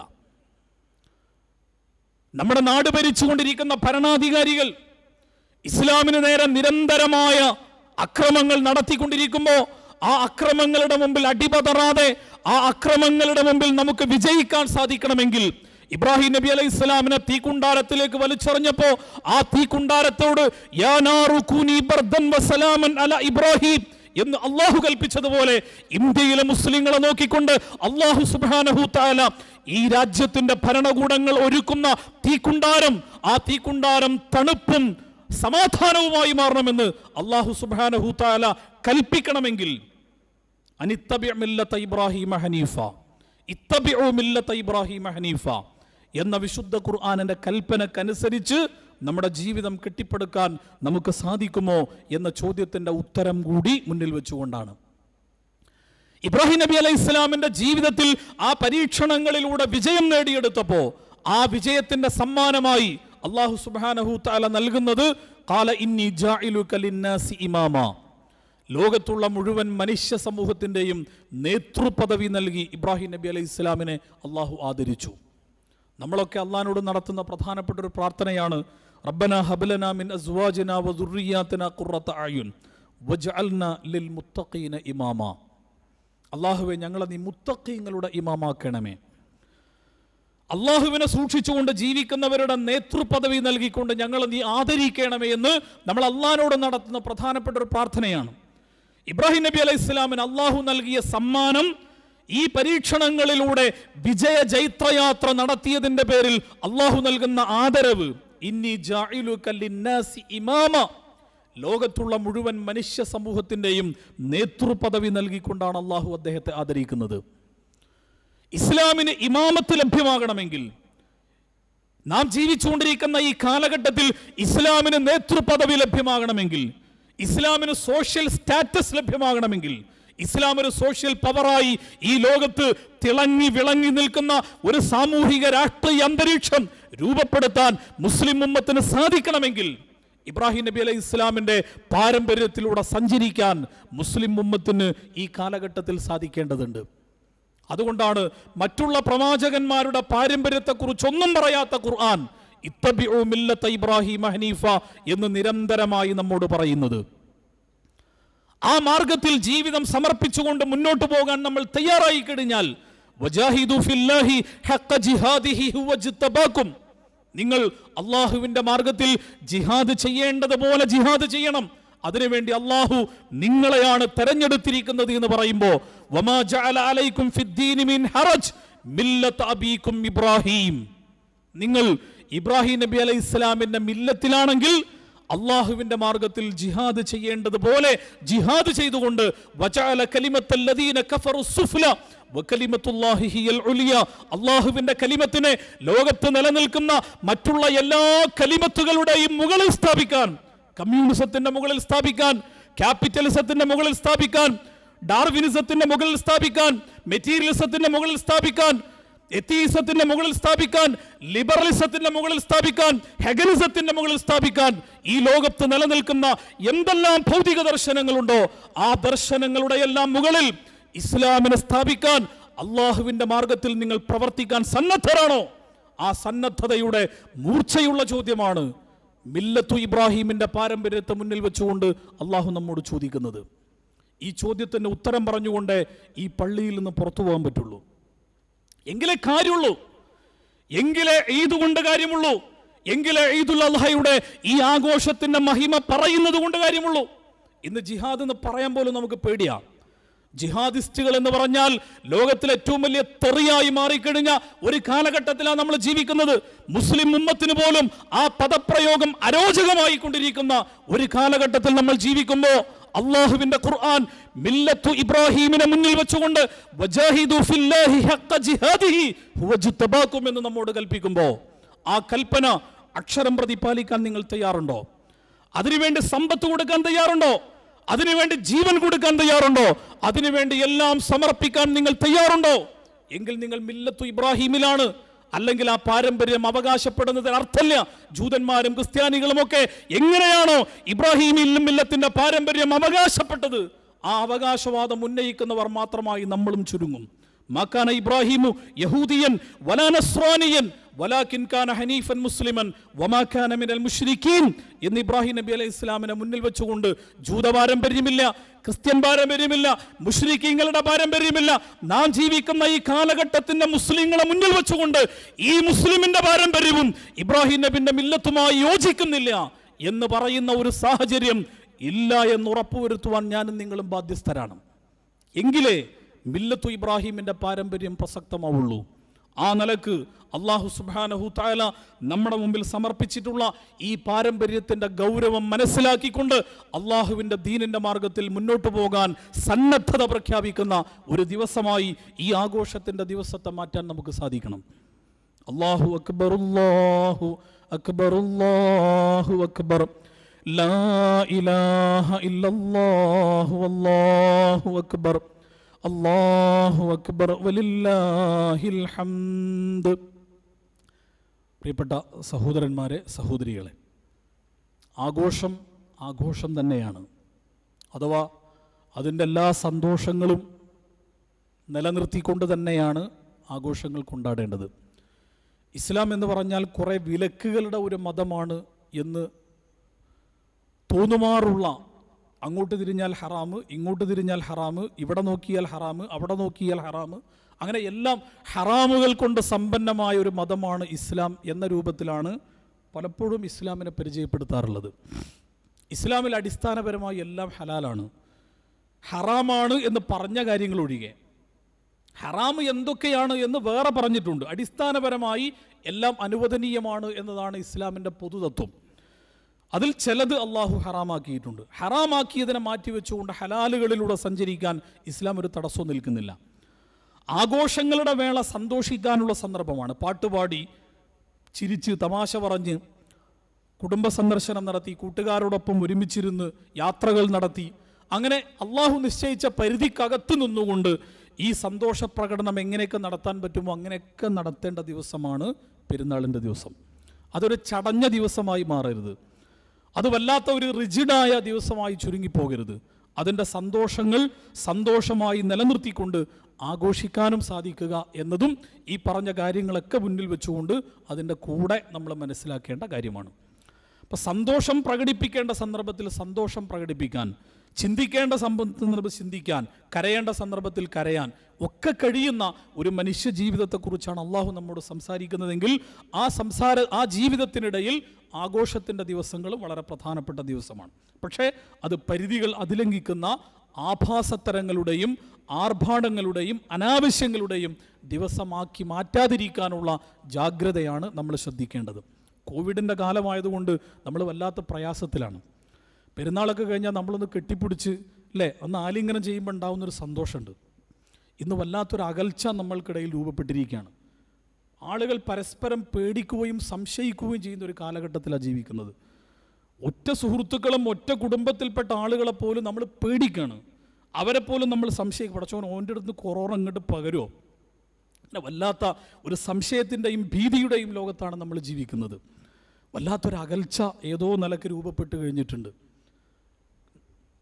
നമ്മുടെ നാട് ഭരിച്ചുകൊണ്ടിരിക്കുന്ന ഭരണാധികാരികൾ ഇസ്ലാമിന് നേരെ നിരന്തരമായ അക്രമങ്ങൾ നടത്തിക്കൊണ്ടിരിക്കുമ്പോൾ ആ അക്രമങ്ങളുടെ മുമ്പിൽ അടിപതറാതെ ആ അക്രമങ്ങളുടെ മുമ്പിൽ നമുക്ക് വിജയിക്കാൻ സാധിക്കണമെങ്കിൽ ഇബ്രാഹിം നബി അലൈഹി ഇസ്ലാമിനെ തീക്കുണ്ടാരത്തിലേക്ക് വലിച്ചെറിഞ്ഞപ്പോ ആ തീക്കുണ്ടാരത്തോട് അല ഇബ്രാഹിം എന്ന് അള്ളാഹു കൽപ്പിച്ചതുപോലെ ഇന്ത്യയിലെ മുസ്ലിങ്ങളെ നോക്കിക്കൊണ്ട് അള്ളാഹു താല ഈ രാജ്യത്തിന്റെ ഭരണകൂടങ്ങൾ ഒരുക്കുന്ന തീക്കുണ്ടാരം ആ തീക്കുണ്ടാരം തണുപ്പും സമാധാനവുമായി മാറണമെന്ന് അള്ളാഹു താല കൽപ്പിക്കണമെങ്കിൽ അനിത്തബിമില്ലത്ത ഇബ്രാഹിം ഹനീഫ ഇത്തബിഉ ഇബ്രാഹിം ഹനീഫ എന്ന വിശുദ്ധ ഖുർആാനിൻ്റെ കൽപ്പനക്കനുസരിച്ച് നമ്മുടെ ജീവിതം കെട്ടിപ്പടുക്കാൻ നമുക്ക് സാധിക്കുമോ എന്ന ചോദ്യത്തിൻ്റെ ഉത്തരം കൂടി മുന്നിൽ വെച്ചുകൊണ്ടാണ് ഇബ്രാഹിം നബി അലൈഹി ഇസ്ലാമിൻ്റെ ജീവിതത്തിൽ ആ പരീക്ഷണങ്ങളിലൂടെ വിജയം നേടിയെടുത്തപ്പോൾ ആ വിജയത്തിൻ്റെ സമ്മാനമായി അള്ളാഹു സുബാനഹു താല നൽകുന്നത് കാല ഇന്നി ജാഇലുക്കലിന്നാസി ഇമാമ ലോകത്തുള്ള മുഴുവൻ മനുഷ്യ സമൂഹത്തിൻ്റെയും നേതൃപദവി നൽകി ഇബ്രാഹിം നബി അലൈഹി ഇസ്ലാമിനെ അള്ളാഹു ആദരിച്ചു നമ്മളൊക്കെ അള്ളഹാനോട് നടത്തുന്ന പ്രധാനപ്പെട്ട ഒരു പ്രാർത്ഥനയാണ് റബ്ബന ഹബലന മിൻ അസ്വാജിന വസുറിയാത്തിന കുറത്ത ആയുൻ വജഅൽന ലിൽ മുത്തഖീന ഇമാമ അള്ളാഹുവെ ഞങ്ങളെ നീ മുത്തഖീങ്ങളുടെ ഇമാമാക്കണമേ അള്ളാഹുവിനെ സൂക്ഷിച്ചുകൊണ്ട് ജീവിക്കുന്നവരുടെ നേതൃപദവി നൽകിക്കൊണ്ട് ഞങ്ങളെ നീ ആദരിക്കണമേ എന്ന് നമ്മൾ അള്ളഹാനോട് നടത്തുന്ന പ്രധാനപ്പെട്ട ഒരു പ്രാർത്ഥനയാണ് ഇബ്രാഹിം നബി അലൈഹി ഇസ്ലാമിന് അള്ളാഹു നൽകിയ സമ്മാനം ഈ പരീക്ഷണങ്ങളിലൂടെ വിജയ ജൈത്രയാത്ര നടത്തിയതിൻ്റെ പേരിൽ അള്ളാഹു നൽകുന്ന ആദരവ് ഇന്നി ഇമാമ ലോകത്തുള്ള മുഴുവൻ മനുഷ്യ സമൂഹത്തിൻ്റെയും നേതൃപദവി നൽകിക്കൊണ്ടാണ് അള്ളാഹു അദ്ദേഹത്തെ ആദരിക്കുന്നത് ഇസ്ലാമിന് ഇമാമത്ത് ലഭ്യമാകണമെങ്കിൽ നാം ജീവിച്ചുകൊണ്ടിരിക്കുന്ന ഈ കാലഘട്ടത്തിൽ ഇസ്ലാമിന് നേതൃപദവി ലഭ്യമാകണമെങ്കിൽ ഇസ്ലാമിന് സോഷ്യൽ സ്റ്റാറ്റസ് ലഭ്യമാകണമെങ്കിൽ ഇസ്ലാം ഒരു സോഷ്യൽ പവറായി ഈ ലോകത്ത് തിളങ്ങി വിളങ്ങി നിൽക്കുന്ന ഒരു സാമൂഹിക രാഷ്ട്രീയ അന്തരീക്ഷം രൂപപ്പെടുത്താൻ മുസ്ലിം ഉമ്മത്തിന് സാധിക്കണമെങ്കിൽ ഇബ്രാഹിം നബി അലൈഹി ഇസ്ലാമിൻ്റെ പാരമ്പര്യത്തിലൂടെ സഞ്ചരിക്കാൻ മുസ്ലിം ഉമ്മത്തിന് ഈ കാലഘട്ടത്തിൽ സാധിക്കേണ്ടതുണ്ട് അതുകൊണ്ടാണ് മറ്റുള്ള പ്രവാചകന്മാരുടെ പാരമ്പര്യത്തെക്കുറിച്ചൊന്നും പറയാത്ത ഖുർആൻ ഇത്തബിഉ മില്ലത്ത ഇബ്രാഹിം ഹനീഫ എന്ന് നിരന്തരമായി നമ്മോട് പറയുന്നത് ആ മാർഗത്തിൽ ജീവിതം സമർപ്പിച്ചുകൊണ്ട് മുന്നോട്ട് പോകാൻ നമ്മൾ തയ്യാറായി കഴിഞ്ഞാൽ നിങ്ങൾ അള്ളാഹുവിന്റെ മാർഗത്തിൽ ജിഹാദ് ചെയ്യേണ്ടതുപോലെ ജിഹാദ് ചെയ്യണം അതിനുവേണ്ടി അള്ളാഹു നിങ്ങളെയാണ് തെരഞ്ഞെടുത്തിരിക്കുന്നത് എന്ന് പറയുമ്പോൾ ഇബ്രാഹിം നിങ്ങൾ ഇബ്രാഹിം നബി അലൈഹി ഇസ്ലാമിന്റെ മില്ലത്തിലാണെങ്കിൽ അള്ളാഹുവിന്റെ മാർഗത്തിൽ ജിഹാദ് ചെയ്യേണ്ടതുപോലെ ജിഹാദ് ചെയ്തുകൊണ്ട് കലിമത്തല്ലദീന കഫറു സുഫ്ല അള്ളാഹുവിന്റെ കലിമത്തിനെ ലോകത്ത് നിലനിൽക്കുന്ന മറ്റുള്ള എല്ലാ കലിമത്തുകളുടെയും മുകളിൽ സ്ഥാപിക്കാൻ കമ്മ്യൂണിസത്തിന്റെ മുകളിൽ സ്ഥാപിക്കാൻ ക്യാപിറ്റലിസത്തിന്റെ മുകളിൽ സ്ഥാപിക്കാൻ ഡാർവിനിസത്തിന്റെ മുകളിൽ സ്ഥാപിക്കാൻ മെറ്റീരിയലിസത്തിന്റെ മുകളിൽ സ്ഥാപിക്കാൻ എത്തീസത്തിന്റെ മുകളിൽ സ്ഥാപിക്കാൻ ലിബറലിസത്തിന്റെ മുകളിൽ സ്ഥാപിക്കാൻ ഹെഗലിസത്തിന്റെ മുകളിൽ സ്ഥാപിക്കാൻ ഈ ലോകത്ത് നിലനിൽക്കുന്ന എന്തെല്ലാം ഭൗതിക ദർശനങ്ങളുണ്ടോ ആ ദർശനങ്ങളുടെ എല്ലാം മുകളിൽ ഇസ്ലാമിനെ സ്ഥാപിക്കാൻ അള്ളാഹുവിന്റെ മാർഗത്തിൽ നിങ്ങൾ പ്രവർത്തിക്കാൻ സന്നദ്ധരാണോ ആ സന്നദ്ധതയുടെ മൂർച്ചയുള്ള ചോദ്യമാണ് മില്ലത്തു ഇബ്രാഹിമിന്റെ പാരമ്പര്യത്തെ മുന്നിൽ വെച്ചുകൊണ്ട് അള്ളാഹു നമ്മോട് ചോദിക്കുന്നത് ഈ ചോദ്യത്തിന് ഉത്തരം പറഞ്ഞുകൊണ്ട് ഈ പള്ളിയിൽ നിന്ന് പുറത്തു പോകാൻ പറ്റുള്ളൂ എങ്കിലേ കാര്യമുള്ളൂ എങ്കിലേ ഈദ് കൊണ്ട് കാര്യമുള്ളൂ എങ്കിലേ ഈദുൽ അൽഹയുടെ ഈ ആഘോഷത്തിൻ്റെ മഹിമ പറയുന്നത് കൊണ്ട് കാര്യമുള്ളൂ ഇന്ന് ജിഹാദ് എന്ന് പറയാൻ പോലും നമുക്ക് പേടിയാണ് ജിഹാദിസ്റ്റുകൾ എന്ന് പറഞ്ഞാൽ ലോകത്തിലെ ഏറ്റവും വലിയ തെറിയായി മാറിക്കഴിഞ്ഞ ഒരു കാലഘട്ടത്തിലാണ് നമ്മൾ ജീവിക്കുന്നത് മുസ്ലിം ഉമ്മത്തിന് പോലും ആ പദപ്രയോഗം അരോചകമായി കൊണ്ടിരിക്കുന്ന ഒരു കാലഘട്ടത്തിൽ നമ്മൾ ജീവിക്കുമ്പോൾ അള്ളാഹുവിന്റെ ഖുർആൻ മില്ലത്തു ഇബ്രാഹീമിനെ മുന്നിൽ വെച്ചുകൊണ്ട് എന്ന് നമ്മോട് കൽപ്പിക്കുമ്പോൾ ആ കൽപ്പന അക്ഷരം പ്രതിപാലിക്കാൻ നിങ്ങൾ തയ്യാറുണ്ടോ അതിനുവേണ്ടി സമ്പത്ത് കൊടുക്കാൻ തയ്യാറുണ്ടോ അതിനുവേണ്ടി ജീവൻ കൊടുക്കാൻ തയ്യാറുണ്ടോ അതിനുവേണ്ടി എല്ലാം സമർപ്പിക്കാൻ നിങ്ങൾ തയ്യാറുണ്ടോ എങ്കിൽ നിങ്ങൾ മില്ലത്തു ഇബ്രാഹീമിലാണ് അല്ലെങ്കിൽ ആ പാരമ്പര്യം അവകാശപ്പെടുന്നതിന് അർത്ഥമില്ല ജൂതന്മാരും ക്രിസ്ത്യാനികളും ഒക്കെ എങ്ങനെയാണോ ഇബ്രാഹിം ഇല്ലത്തിൻ്റെ പാരമ്പര്യം അവകാശപ്പെട്ടത് ആ അവകാശവാദം ഉന്നയിക്കുന്നവർ മാത്രമായി നമ്മളും ചുരുങ്ങും മക്കാന ഇബ്രാഹിമു യഹൂദിയൻ വലാനസ്വാനിയൻ ഹനീഫൻ മുസ്ലിമൻ വമാഖാനമിനൽ മുഷ്രിഖീൻ എന്ന് ഇബ്രാഹിം നബി അലൈഹി ഇസ്ലാമിനെ മുന്നിൽ വെച്ചുകൊണ്ട് ജൂത പാരമ്പര്യമില്ല ക്രിസ്ത്യൻ പാരമ്പര്യമില്ല മുഷ്രിഖീങ്ങളുടെ പാരമ്പര്യമില്ല നാം ജീവിക്കുന്ന ഈ കാലഘട്ടത്തിന്റെ മുസ്ലിങ്ങളെ മുന്നിൽ വെച്ചുകൊണ്ട് ഈ മുസ്ലിമിന്റെ പാരമ്പര്യവും ഇബ്രാഹിം നബിന്റെ മില്ലത്തുമായി യോജിക്കുന്നില്ല എന്ന് പറയുന്ന ഒരു സാഹചര്യം ഇല്ല എന്ന് ഉറപ്പുവരുത്തുവാൻ ഞാനും നിങ്ങളും ബാധ്യസ്ഥരാണ് എങ്കിലേ മില്ലത്തു ഇബ്രാഹിമിന്റെ പാരമ്പര്യം പ്രസക്തമാവുള്ളൂ ആ നിലക്ക് അള്ളാഹു സുബാനഹു തായാല നമ്മുടെ മുമ്പിൽ സമർപ്പിച്ചിട്ടുള്ള ഈ പാരമ്പര്യത്തിൻ്റെ ഗൗരവം മനസ്സിലാക്കിക്കൊണ്ട് അള്ളാഹുവിൻ്റെ ദീനിൻ്റെ മാർഗത്തിൽ മുന്നോട്ട് പോകാൻ സന്നദ്ധത പ്രഖ്യാപിക്കുന്ന ഒരു ദിവസമായി ഈ ആഘോഷത്തിൻ്റെ ദിവസത്തെ മാറ്റാൻ നമുക്ക് സാധിക്കണം അള്ളാഹു അക്ബർ അക്ബറുല്ലാഹു അക്ബർ ലാ ഇലാഹ ഇല്ലല്ലാഹു അല്ലാഹു അക്ബർ അല്ലാഹു അക്ബർ വലില്ലാഹിൽ ഹംദ് പ്രിയപ്പെട്ട സഹോദരന്മാരെ സഹോദരികളെ ആഘോഷം ആഘോഷം തന്നെയാണ് അഥവാ അതിൻ്റെ എല്ലാ സന്തോഷങ്ങളും നിലനിർത്തിക്കൊണ്ട് തന്നെയാണ് ആഘോഷങ്ങൾ കൊണ്ടാടേണ്ടത് ഇസ്ലാം എന്ന് പറഞ്ഞാൽ കുറേ വിലക്കുകളുടെ ഒരു മതമാണ് എന്ന് തോന്നുമാറുള്ള അങ്ങോട്ട് തിരിഞ്ഞാൽ ഹറാമ് ഇങ്ങോട്ട് തിരിഞ്ഞാൽ ഹറാമ് ഇവിടെ നോക്കിയാൽ ഹറാമ് അവിടെ നോക്കിയാൽ ഹറാമ് അങ്ങനെ എല്ലാം ഹറാമുകൾ കൊണ്ട് സമ്പന്നമായ ഒരു മതമാണ് ഇസ്ലാം എന്ന രൂപത്തിലാണ് പലപ്പോഴും ഇസ്ലാമിനെ പരിചയപ്പെടുത്താറുള്ളത് ഇസ്ലാമിൽ അടിസ്ഥാനപരമായി എല്ലാം ഹലാലാണ് ഹറാമാണ് എന്ന് പറഞ്ഞ കാര്യങ്ങൾ ഒഴികെ ഹറാം എന്തൊക്കെയാണ് എന്ന് വേറെ പറഞ്ഞിട്ടുണ്ട് അടിസ്ഥാനപരമായി എല്ലാം അനുവദനീയമാണ് എന്നതാണ് ഇസ്ലാമിൻ്റെ പൊതുതത്വം അതിൽ ചിലത് അള്ളാഹു ഹറാമാക്കിയിട്ടുണ്ട് ഹറാമാക്കിയതിനെ മാറ്റിവെച്ചുകൊണ്ട് ഹലാലുകളിലൂടെ സഞ്ചരിക്കാൻ ഇസ്ലാം ഒരു തടസ്സവും നിൽക്കുന്നില്ല ആഘോഷങ്ങളുടെ വേള സന്തോഷിക്കാനുള്ള സന്ദർഭമാണ് പാട്ടുപാടി ചിരിച്ച് തമാശ പറഞ്ഞ് കുടുംബ സന്ദർശനം നടത്തി കൂട്ടുകാരോടൊപ്പം ഒരുമിച്ചിരുന്ന് യാത്രകൾ നടത്തി അങ്ങനെ അള്ളാഹു നിശ്ചയിച്ച പരിധിക്കകത്ത് നിന്നുകൊണ്ട് ഈ സന്തോഷ പ്രകടനം എങ്ങനെയൊക്കെ നടത്താൻ പറ്റുമോ അങ്ങനെയൊക്കെ നടത്തേണ്ട ദിവസമാണ് പെരുന്നാളിൻ്റെ ദിവസം അതൊരു ചടഞ്ഞ ദിവസമായി മാറരുത് അത് വല്ലാത്ത ഒരു റിജിഡായ ദിവസമായി ചുരുങ്ങിപ്പോകരുത് അതിൻ്റെ സന്തോഷങ്ങൾ സന്തോഷമായി നിലനിർത്തിക്കൊണ്ട് ആഘോഷിക്കാനും സാധിക്കുക എന്നതും ഈ പറഞ്ഞ കാര്യങ്ങളൊക്കെ മുന്നിൽ വെച്ചുകൊണ്ട് അതിൻ്റെ കൂടെ നമ്മൾ മനസ്സിലാക്കേണ്ട കാര്യമാണ് അപ്പം സന്തോഷം പ്രകടിപ്പിക്കേണ്ട സന്ദർഭത്തിൽ സന്തോഷം പ്രകടിപ്പിക്കാൻ ചിന്തിക്കേണ്ട സന്ദർഭം ചിന്തിക്കാൻ കരയേണ്ട സന്ദർഭത്തിൽ കരയാൻ ഒക്കെ കഴിയുന്ന ഒരു മനുഷ്യ ജീവിതത്തെക്കുറിച്ചാണ് അള്ളാഹു നമ്മോട് സംസാരിക്കുന്നതെങ്കിൽ ആ സംസാര ആ ജീവിതത്തിനിടയിൽ ആഘോഷത്തിൻ്റെ ദിവസങ്ങൾ വളരെ പ്രധാനപ്പെട്ട ദിവസമാണ് പക്ഷേ അത് പരിധികൾ അതിലംഘിക്കുന്ന ആഭാസത്തരങ്ങളുടെയും ആർഭാടങ്ങളുടെയും അനാവശ്യങ്ങളുടെയും ദിവസമാക്കി മാറ്റാതിരിക്കാനുള്ള ജാഗ്രതയാണ് നമ്മൾ ശ്രദ്ധിക്കേണ്ടത് കോവിഡിൻ്റെ കാലമായതുകൊണ്ട് നമ്മൾ വല്ലാത്ത പ്രയാസത്തിലാണ് പെരുന്നാളൊക്കെ കഴിഞ്ഞാൽ നമ്മളൊന്ന് കെട്ടിപ്പിടിച്ച് അല്ലേ ഒന്ന് ആലിംഗനം ചെയ്യുമ്പോൾ ഉണ്ടാകുന്നൊരു സന്തോഷമുണ്ട് ഇന്ന് വല്ലാത്തൊരു അകൽച്ച നമ്മൾക്കിടയിൽ രൂപപ്പെട്ടിരിക്കുകയാണ് ആളുകൾ പരസ്പരം പേടിക്കുകയും സംശയിക്കുകയും ചെയ്യുന്ന ഒരു കാലഘട്ടത്തിലാണ് ജീവിക്കുന്നത് ഒറ്റ സുഹൃത്തുക്കളും ഒറ്റ കുടുംബത്തിൽപ്പെട്ട ആളുകളെ പോലും നമ്മൾ പേടിക്കുകയാണ് അവരെ പോലും നമ്മൾ സംശയം പടച്ചോൻ ഓൻ്റെ അടുത്ത് കൊറോണ ഇങ്ങോട്ട് പകരുമോ അങ്ങനെ വല്ലാത്ത ഒരു സംശയത്തിൻ്റെയും ഭീതിയുടെയും ലോകത്താണ് നമ്മൾ ജീവിക്കുന്നത് വല്ലാത്തൊരു അകൽച്ച ഏതോ നിലക്ക് രൂപപ്പെട്ട് കഴിഞ്ഞിട്ടുണ്ട്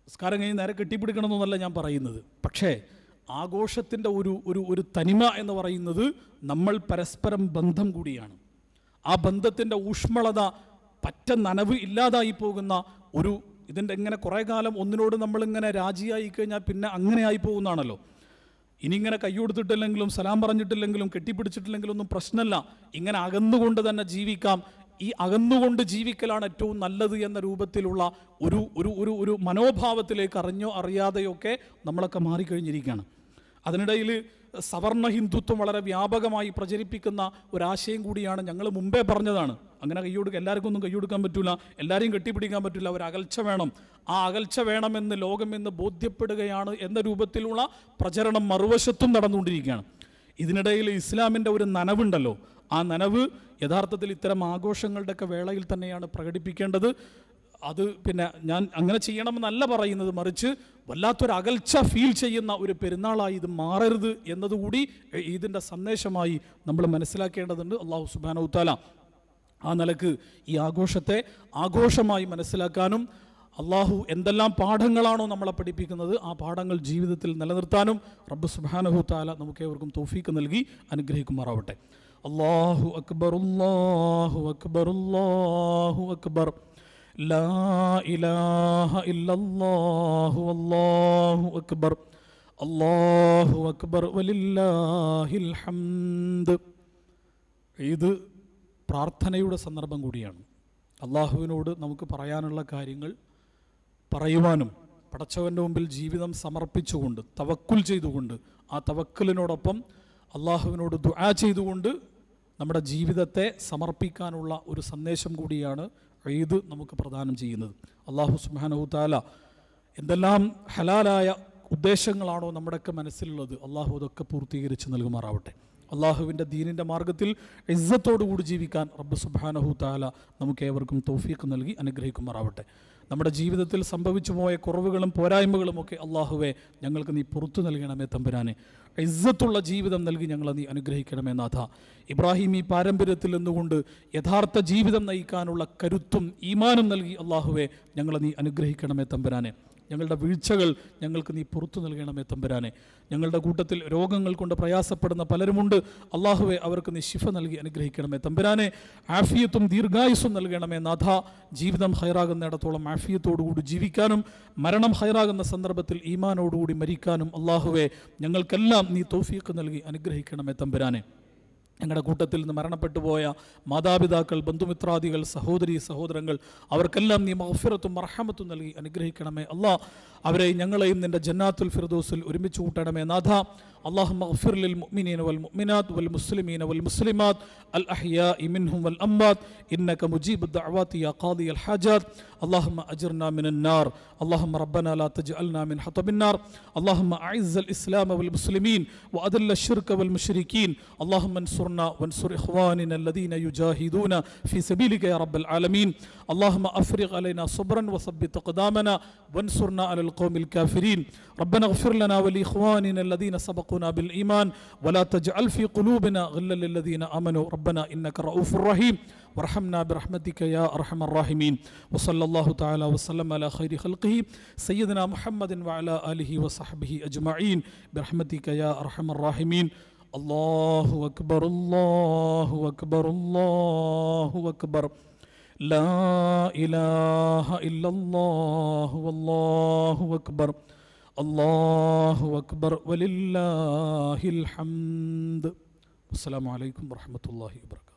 സംസ്കാരം കഴിഞ്ഞ് നേരെ കെട്ടിപ്പിടിക്കണമെന്നല്ല ഞാൻ പറയുന്നത് പക്ഷേ ആഘോഷത്തിൻ്റെ ഒരു ഒരു ഒരു തനിമ എന്ന് പറയുന്നത് നമ്മൾ പരസ്പരം ബന്ധം കൂടിയാണ് ആ ബന്ധത്തിൻ്റെ ഊഷ്മളത പറ്റ നനവ് ഇല്ലാതായി പോകുന്ന ഒരു ഇതിൻ്റെ ഇങ്ങനെ കുറേ കാലം ഒന്നിനോട് നമ്മളിങ്ങനെ രാജിയായി കഴിഞ്ഞാൽ പിന്നെ അങ്ങനെ ആയി പോകുന്നതാണല്ലോ ഇനി ഇങ്ങനെ കൈയ്യൊടുത്തിട്ടില്ലെങ്കിലും സലാം പറഞ്ഞിട്ടില്ലെങ്കിലും കെട്ടിപ്പിടിച്ചിട്ടില്ലെങ്കിലും ഒന്നും പ്രശ്നമല്ല ഇങ്ങനെ അകന്നുകൊണ്ട് തന്നെ ജീവിക്കാം ഈ അകന്നുകൊണ്ട് ജീവിക്കലാണ് ഏറ്റവും നല്ലത് എന്ന രൂപത്തിലുള്ള ഒരു ഒരു ഒരു ഒരു മനോഭാവത്തിലേക്ക് അറിഞ്ഞോ അറിയാതെയൊക്കെ നമ്മളൊക്കെ മാറിക്കഴിഞ്ഞിരിക്കുകയാണ് അതിനിടയിൽ സവർണ ഹിന്ദുത്വം വളരെ വ്യാപകമായി പ്രചരിപ്പിക്കുന്ന ഒരാശയം കൂടിയാണ് ഞങ്ങൾ മുമ്പേ പറഞ്ഞതാണ് അങ്ങനെ കൈ കൊടുക്കുക എല്ലാവർക്കും ഒന്നും കൈ കൊടുക്കാൻ പറ്റില്ല എല്ലാവരെയും കെട്ടിപ്പിടിക്കാൻ പറ്റില്ല ഒരു അകൽച്ച വേണം ആ അകൽച്ച വേണമെന്ന് ലോകം ഇന്ന് ബോധ്യപ്പെടുകയാണ് എന്ന രൂപത്തിലുള്ള പ്രചരണം മറുവശത്തും നടന്നുകൊണ്ടിരിക്കുകയാണ് ഇതിനിടയിൽ ഇസ്ലാമിൻ്റെ ഒരു നനവുണ്ടല്ലോ ആ നനവ് യഥാർത്ഥത്തിൽ ഇത്തരം ആഘോഷങ്ങളുടെയൊക്കെ വേളയിൽ തന്നെയാണ് പ്രകടിപ്പിക്കേണ്ടത് അത് പിന്നെ ഞാൻ അങ്ങനെ ചെയ്യണമെന്നല്ല പറയുന്നത് മറിച്ച് വല്ലാത്തൊരു അകൽച്ച ഫീൽ ചെയ്യുന്ന ഒരു പെരുന്നാളായി ഇത് മാറരുത് എന്നതുകൂടി ഇതിൻ്റെ സന്ദേശമായി നമ്മൾ മനസ്സിലാക്കേണ്ടതുണ്ട് അള്ളാഹു സുബാനൌത്താല ആ നിലക്ക് ഈ ആഘോഷത്തെ ആഘോഷമായി മനസ്സിലാക്കാനും അള്ളാഹു എന്തെല്ലാം പാഠങ്ങളാണോ നമ്മളെ പഠിപ്പിക്കുന്നത് ആ പാഠങ്ങൾ ജീവിതത്തിൽ നിലനിർത്താനും റബ്ബ് സുബാനഹു താല നമുക്ക് ഏവർക്കും തോഫീക്ക് നൽകി അനുഗ്രഹിക്കുമാറാവട്ടെ അള്ളാഹു അക്ബർ അള്ളാഹു അക്ബർ അള്ളാഹു അക്ബർ ലാ ഇലാഹ ഇല്ലല്ലാഹു അല്ലാഹു അക്ബർ അള്ളാഹു അക്ബർ വലില്ലാഹിൽ ഹംദ് ഇത് പ്രാർത്ഥനയുടെ സന്ദർഭം കൂടിയാണ് അള്ളാഹുവിനോട് നമുക്ക് പറയാനുള്ള കാര്യങ്ങൾ പറയുവാനും പടച്ചവൻ്റെ മുമ്പിൽ ജീവിതം സമർപ്പിച്ചുകൊണ്ട് തവക്കുൽ ചെയ്തുകൊണ്ട് ആ തവക്കലിനോടൊപ്പം അള്ളാഹുവിനോട് ദുആ ചെയ്തുകൊണ്ട് നമ്മുടെ ജീവിതത്തെ സമർപ്പിക്കാനുള്ള ഒരു സന്ദേശം കൂടിയാണ് ഈദ് നമുക്ക് പ്രദാനം ചെയ്യുന്നത് അള്ളാഹു താല എന്തെല്ലാം ഹലാലായ ഉദ്ദേശങ്ങളാണോ നമ്മുടെയൊക്കെ മനസ്സിലുള്ളത് അള്ളാഹു അതൊക്കെ പൂർത്തീകരിച്ച് നൽകുമാറാവട്ടെ അള്ളാഹുവിൻ്റെ ദീനിൻ്റെ മാർഗത്തിൽ ഇസ്സത്തോടുകൂടി ജീവിക്കാൻ റബ്ബ് സുബാനഹു താല നമുക്ക് ഏവർക്കും തൗഫീഖ് നൽകി അനുഗ്രഹിക്കുമാറാവട്ടെ നമ്മുടെ ജീവിതത്തിൽ സംഭവിച്ചു പോയ കുറവുകളും പോരായ്മകളും ഒക്കെ അള്ളാഹുവെ ഞങ്ങൾക്ക് നീ പുറത്തു നൽകണമേ തമ്പുരാനെ ഇസ്സത്തുള്ള ജീവിതം നൽകി ഞങ്ങളെ നീ അനുഗ്രഹിക്കണമേ നാഥ ഇബ്രാഹിം ഈ പാരമ്പര്യത്തിൽ നിന്നുകൊണ്ട് യഥാർത്ഥ ജീവിതം നയിക്കാനുള്ള കരുത്തും ഈമാനും നൽകി അള്ളാഹുവെ ഞങ്ങളെ നീ അനുഗ്രഹിക്കണമേ തമ്പുരാനെ ഞങ്ങളുടെ വീഴ്ചകൾ ഞങ്ങൾക്ക് നീ പുറത്തു നൽകണമേ തമ്പരാനെ ഞങ്ങളുടെ കൂട്ടത്തിൽ രോഗങ്ങൾ കൊണ്ട് പ്രയാസപ്പെടുന്ന പലരുമുണ്ട് അള്ളാഹുവെ അവർക്ക് നീ ശിഫ നൽകി അനുഗ്രഹിക്കണമേ തമ്പരാനെ ആഫിയത്തും ദീർഘായുസ്സും നൽകണമേ നാഥ ജീവിതം ഹൈറാകുന്നിടത്തോളം ആഫിയത്തോടുകൂടി ജീവിക്കാനും മരണം ഹൈറാകുന്ന സന്ദർഭത്തിൽ ഈമാനോടുകൂടി മരിക്കാനും അള്ളാഹുവെ ഞങ്ങൾക്കെല്ലാം നീ തോഫിയൊക്കെ നൽകി അനുഗ്രഹിക്കണമേ തമ്പരാനെ ഞങ്ങളുടെ കൂട്ടത്തിൽ നിന്ന് മരണപ്പെട്ടു പോയ മാതാപിതാക്കൾ ബന്ധുമിത്രാദികൾ സഹോദരി സഹോദരങ്ങൾ അവർക്കെല്ലാം നീ മഹഫിറത്തും മർഹമത്തും നൽകി അനുഗ്രഹിക്കണമേ അള്ളാഹ് അവരെ ഞങ്ങളെയും നിന്റെ ജന്നാത്തുൽ ഫിർദോസിൽ ഒരുമിച്ച് കൂട്ടണമേ നാഥ اللهم اغفر للمؤمنين والمؤمنات والمسلمين والمسلمات الأحياء منهم والأموات إنك مجيب الدعوات يا قاضي الحاجات اللهم أجرنا من النار اللهم ربنا لا تجعلنا من حطب النار اللهم أعز الإسلام والمسلمين وأذل الشرك والمشركين اللهم انصرنا وانصر إخواننا الذين يجاهدون في سبيلك يا رب العالمين اللهم أفرغ علينا صبرا وثبت قدامنا وانصرنا على القوم الكافرين ربنا اغفر لنا ولإخواننا الذين سبقونا بالإيمان ولا تجعل في قلوبنا غلا للذين آمنوا ربنا إنك رؤوف رحيم وارحمنا برحمتك يا أرحم الراحمين وصلى الله تعالى وسلم على خير خلقه سيدنا محمد وعلى آله وصحبه أجمعين برحمتك يا أرحم الراحمين الله أكبر الله أكبر الله أكبر, الله أكبر لا إله إلا الله والله أكبر الله أكبر ولله الحمد والسلام عليكم ورحمة الله وبركاته